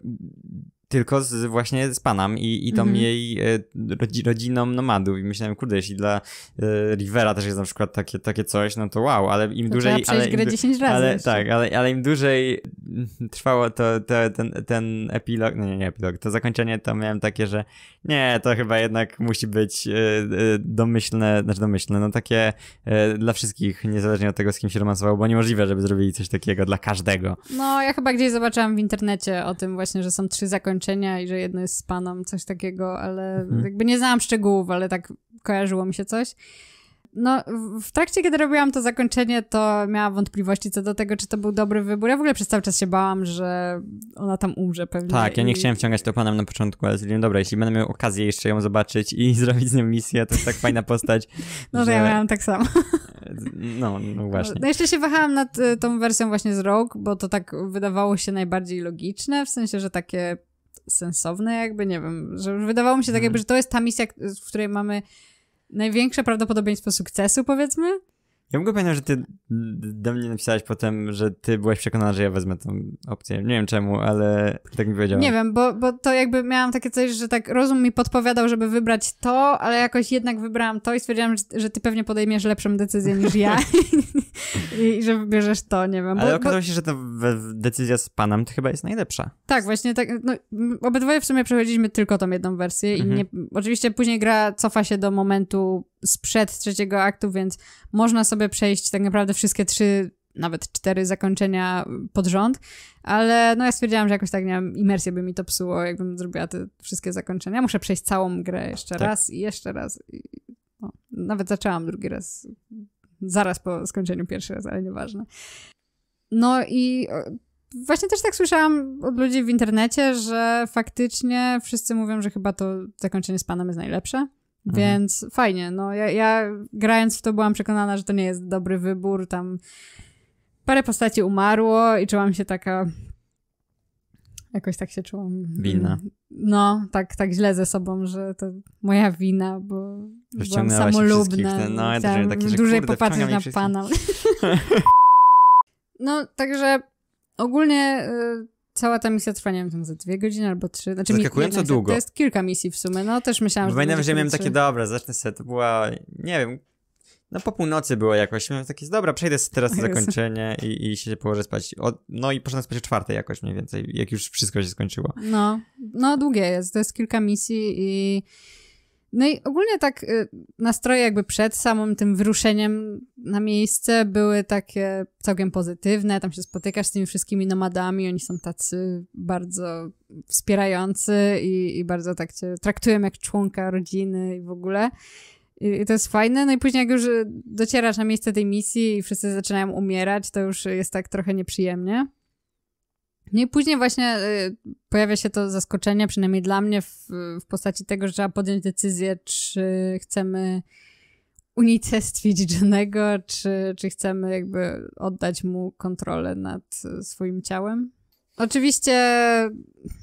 tylko z, właśnie z Panam i, i tą mm -hmm. jej e, rodzi, rodziną nomadów. I myślałem, kurde, jeśli dla e, Rivera też jest na przykład takie, takie coś, no to wow, ale im to dłużej... ale, grę im, 10 razy. Ale, tak, ale, ale im dłużej trwało to, to ten, ten epilog, no nie, nie epilog, to zakończenie to miałem takie, że nie, to chyba jednak musi być e, e, domyślne, znaczy domyślne, no takie e, dla wszystkich, niezależnie od tego, z kim się romansowało, bo niemożliwe, żeby zrobili coś takiego dla każdego. No, ja chyba gdzieś zobaczyłam w internecie o tym właśnie, że są trzy zakończenia zakończenia i że jedno jest z panem, coś takiego, ale mhm. jakby nie znałam szczegółów, ale tak kojarzyło mi się coś. No, w trakcie, kiedy robiłam to zakończenie, to miałam wątpliwości co do tego, czy to był dobry wybór. Ja w ogóle przez cały czas się bałam, że ona tam umrze pewnie. Tak, ja nie i... chciałem wciągać to panem na początku, ale stwierdziłem, dobra, jeśli będę miał okazję jeszcze ją zobaczyć i [LAUGHS] zrobić z nią misję, to jest tak fajna postać. [LAUGHS] no, że... to ja miałam tak samo. no, no właśnie. No, jeszcze się wahałam nad y, tą wersją właśnie z Rogue, bo to tak wydawało się najbardziej logiczne, w sensie, że takie sensowne, jakby nie wiem, że wydawało mi się tak, mhm. jakby, że to jest ta misja, w której mamy największe prawdopodobieństwo sukcesu, powiedzmy. Ja mogę pamiętać, że ty do mnie napisałeś potem, że ty byłaś przekonana, że ja wezmę tą opcję. Nie wiem czemu, ale tak mi powiedziałeś. Nie wiem, bo, bo to jakby miałam takie coś, że tak rozum mi podpowiadał, żeby wybrać to, ale jakoś jednak wybrałam to i stwierdziłam, że, że ty pewnie podejmiesz lepszą decyzję niż ja [LAUGHS] I, i że wybierzesz to, nie wiem. Bo, ale okazało bo... się, że ta decyzja z panem to chyba jest najlepsza. Tak, właśnie tak. No, obydwoje w sumie przechodziliśmy tylko tą jedną wersję mhm. i nie, oczywiście później gra cofa się do momentu sprzed trzeciego aktu, więc można sobie sobie przejść tak naprawdę wszystkie trzy, nawet cztery zakończenia pod rząd, ale no ja stwierdziłam, że jakoś tak, nie wiem, imersję by mi to psuło, jakbym zrobiła te wszystkie zakończenia. Muszę przejść całą grę jeszcze tak. raz i jeszcze raz. no, nawet zaczęłam drugi raz, zaraz po skończeniu pierwszy raz, ale nieważne. No i e, właśnie też tak słyszałam od ludzi w internecie, że faktycznie wszyscy mówią, że chyba to zakończenie z Panem jest najlepsze. Mhm. Więc fajnie, no ja, ja grając w to byłam przekonana, że to nie jest dobry wybór, tam parę postaci umarło i czułam się taka jakoś tak się czułam. Mm, wina. No, tak, tak źle ze sobą, że to moja wina, bo byłam samolubna. no, ja chciałam takie, że dłużej kurde, popatrzeć na pana. [LAUGHS] no, także ogólnie y, cała ta misja trwa, nie wiem, tam za dwie godziny albo trzy. Znaczy, Zaskakująco mi, długo. To jest kilka misji w sumie, no też myślałam, że... Pamiętam, że miałem takie, dobra, zacznę sobie, to była, nie wiem, no po północy było jakoś, miałem takie, dobra, przejdę teraz na zakończenie i, i się położę spać. O, no i poszedłem spać o czwartej jakoś mniej więcej, jak już wszystko się skończyło. No, no długie jest, to jest kilka misji i no i ogólnie tak y, nastroje jakby przed samym tym wyruszeniem na miejsce były takie całkiem pozytywne. Tam się spotykasz z tymi wszystkimi nomadami, oni są tacy bardzo wspierający i, i bardzo tak cię traktują jak członka rodziny i w ogóle. I, I to jest fajne. No i później jak już docierasz na miejsce tej misji i wszyscy zaczynają umierać, to już jest tak trochę nieprzyjemnie. No i później właśnie y, pojawia się to zaskoczenie, przynajmniej dla mnie, w, w postaci tego, że trzeba podjąć decyzję, czy chcemy unicestwić Johnego, czy, czy chcemy jakby oddać mu kontrolę nad swoim ciałem. Oczywiście,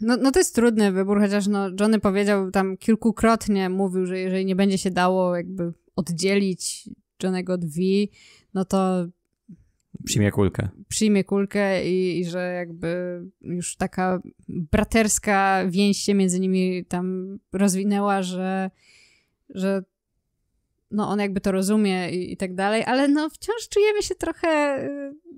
no, no to jest trudny wybór, chociaż no Johnny powiedział tam kilkukrotnie, mówił, że jeżeli nie będzie się dało jakby oddzielić Johnego od V, no to Przyjmie kulkę. Przyjmie kulkę i, i, że jakby już taka braterska więź się między nimi tam rozwinęła, że, że no on jakby to rozumie i, i tak dalej, ale no wciąż czujemy się trochę...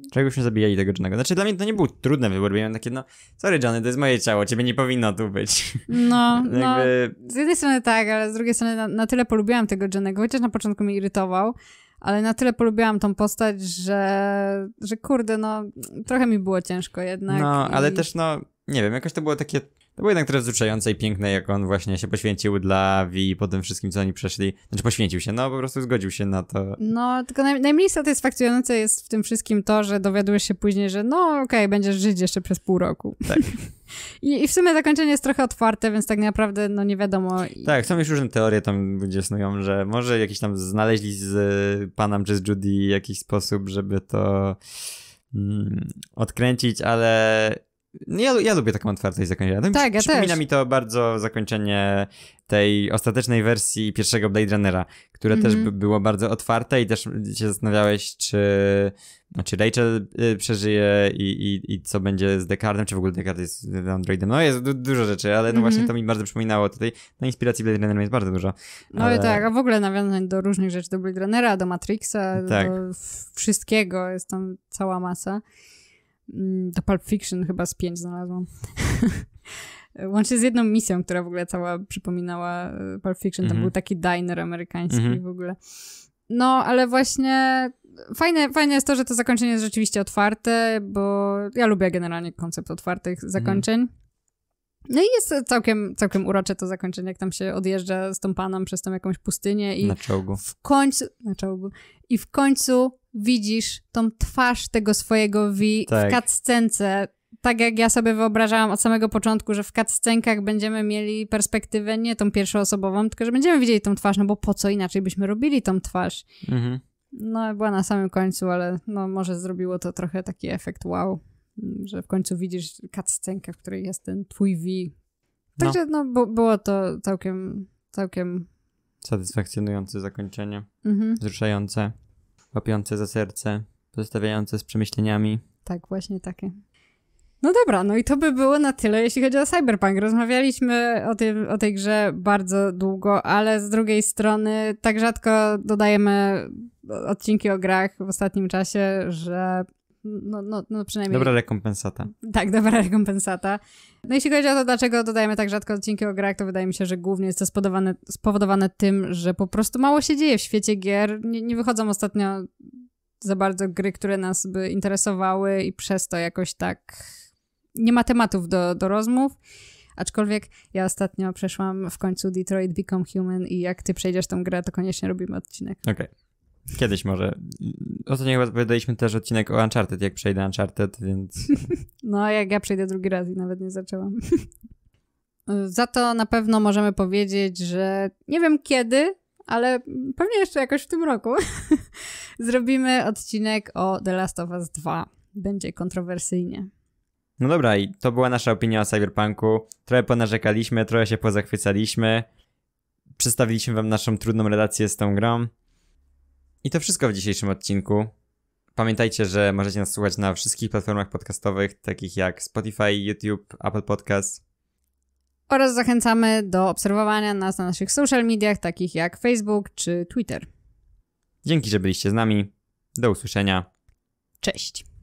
Y, Czegoś nie zabijali tego Johnego. Znaczy dla mnie to nie był trudny wybór, miałem takie no sorry Johnny, to jest moje ciało, ciebie nie powinno tu być. No, [LAUGHS] no. jakby... no z jednej strony tak, ale z drugiej strony na, na tyle polubiłam tego Johnego, chociaż na początku mnie irytował, ale na tyle polubiłam tą postać, że, że kurde, no trochę mi było ciężko jednak. No, i... ale też no, nie wiem, jakoś to było takie, to było jednak trochę wzruszające i piękne, jak on właśnie się poświęcił dla Vi po tym wszystkim, co oni przeszli. Znaczy poświęcił się, no po prostu zgodził się na to. No, tylko naj, najmniej satysfakcjonujące jest w tym wszystkim to, że dowiadujesz się później, że no okej, okay, będziesz żyć jeszcze przez pół roku. Tak. [LAUGHS] I, I, w sumie zakończenie jest trochę otwarte, więc tak naprawdę no nie wiadomo. Tak, są już różne teorie tam gdzie snują, że może jakiś tam znaleźli z panem czy z Judy jakiś sposób, żeby to mm, odkręcić, ale no, ja, ja lubię taką otwartość zakończenia. To no, tak, mi, ja przypomina też. mi to bardzo zakończenie tej ostatecznej wersji pierwszego Blade Runnera, które mm -hmm. też mhm. było bardzo otwarte i też się zastanawiałeś, czy no, czy Rachel y, przeżyje i, i, i co będzie z Dekardem, czy w ogóle Dekard jest androidem. No jest du dużo rzeczy, ale no mm -hmm. właśnie mhm. to mi bardzo przypominało tutaj. No inspiracji Blade Runner jest bardzo dużo. No ale... i tak, a w ogóle nawiązań do różnych rzeczy, do Blade Runnera, do Matrixa, tak. do wszystkiego, jest tam cała masa. Do mm, Pulp Fiction chyba z pięć znalazłam. [LAUGHS] Łącznie z jedną misją, która w ogóle cała przypominała y, Pulp Fiction, mm -hmm. to mhm. był taki diner amerykański mm -hmm. w ogóle. No, ale właśnie fajne, fajne jest to, że to zakończenie jest rzeczywiście otwarte, bo ja lubię generalnie koncept otwartych mhm. zakończeń. Mm. No i jest całkiem, całkiem urocze to zakończenie, jak tam się odjeżdża z tą paną przez tam jakąś pustynię i na czołgu. w końcu na czołgu i w końcu widzisz tą twarz tego swojego V tak. w cutscence. Tak jak ja sobie wyobrażałam od samego początku, że w cutscenkach będziemy mieli perspektywę nie tą pierwszoosobową, tylko że będziemy widzieli tą twarz, no bo po co inaczej byśmy robili tą twarz. Mhm. No, była na samym końcu, ale no, może zrobiło to trochę taki efekt wow, mm, że w końcu widzisz cutscenkę, w której jest ten twój V. Także no, no było to całkiem, całkiem... Satysfakcjonujące zakończenie, mhm. wzruszające, łapiące za serce, pozostawiające z przemyśleniami. Tak, właśnie takie. No dobra, no i to by było na tyle, jeśli chodzi o Cyberpunk. Rozmawialiśmy o, tej, o tej grze bardzo długo, ale z drugiej strony tak rzadko dodajemy odcinki o grach w ostatnim czasie, że no, no, no przynajmniej... Dobra rekompensata. Tak, dobra rekompensata. No jeśli chodzi o to, dlaczego dodajemy tak rzadko odcinki o grach, to wydaje mi się, że głównie jest to spowodowane, spowodowane tym, że po prostu mało się dzieje w świecie gier. Nie, nie wychodzą ostatnio za bardzo gry, które nas by interesowały i przez to jakoś tak nie ma tematów do, do rozmów. Aczkolwiek ja ostatnio przeszłam w końcu Detroit Become Human i jak ty przejdziesz tą grę, to koniecznie robimy odcinek. Okej. Okay. Kiedyś może. Ostatnio chyba wydaliśmy też odcinek o Uncharted, jak przejdę Uncharted, więc... [LAUGHS] no, jak ja przejdę drugi raz i nawet nie zaczęłam. [LAUGHS] Za to na pewno możemy powiedzieć, że nie wiem kiedy, ale pewnie jeszcze jakoś w tym roku [LAUGHS] zrobimy odcinek o The Last of Us 2. Będzie kontrowersyjnie. No dobra, i to była nasza opinia o Cyberpunku. Trochę ponarzekaliśmy, trochę się pozachwycaliśmy. Przedstawiliśmy wam naszą trudną relację z tą grą. I to wszystko w dzisiejszym odcinku. Pamiętajcie, że możecie nas słuchać na wszystkich platformach podcastowych, takich jak Spotify, YouTube, Apple Podcast. Oraz zachęcamy do obserwowania nas na naszych social mediach, takich jak Facebook czy Twitter. Dzięki, że byliście z nami. Do usłyszenia. Cześć.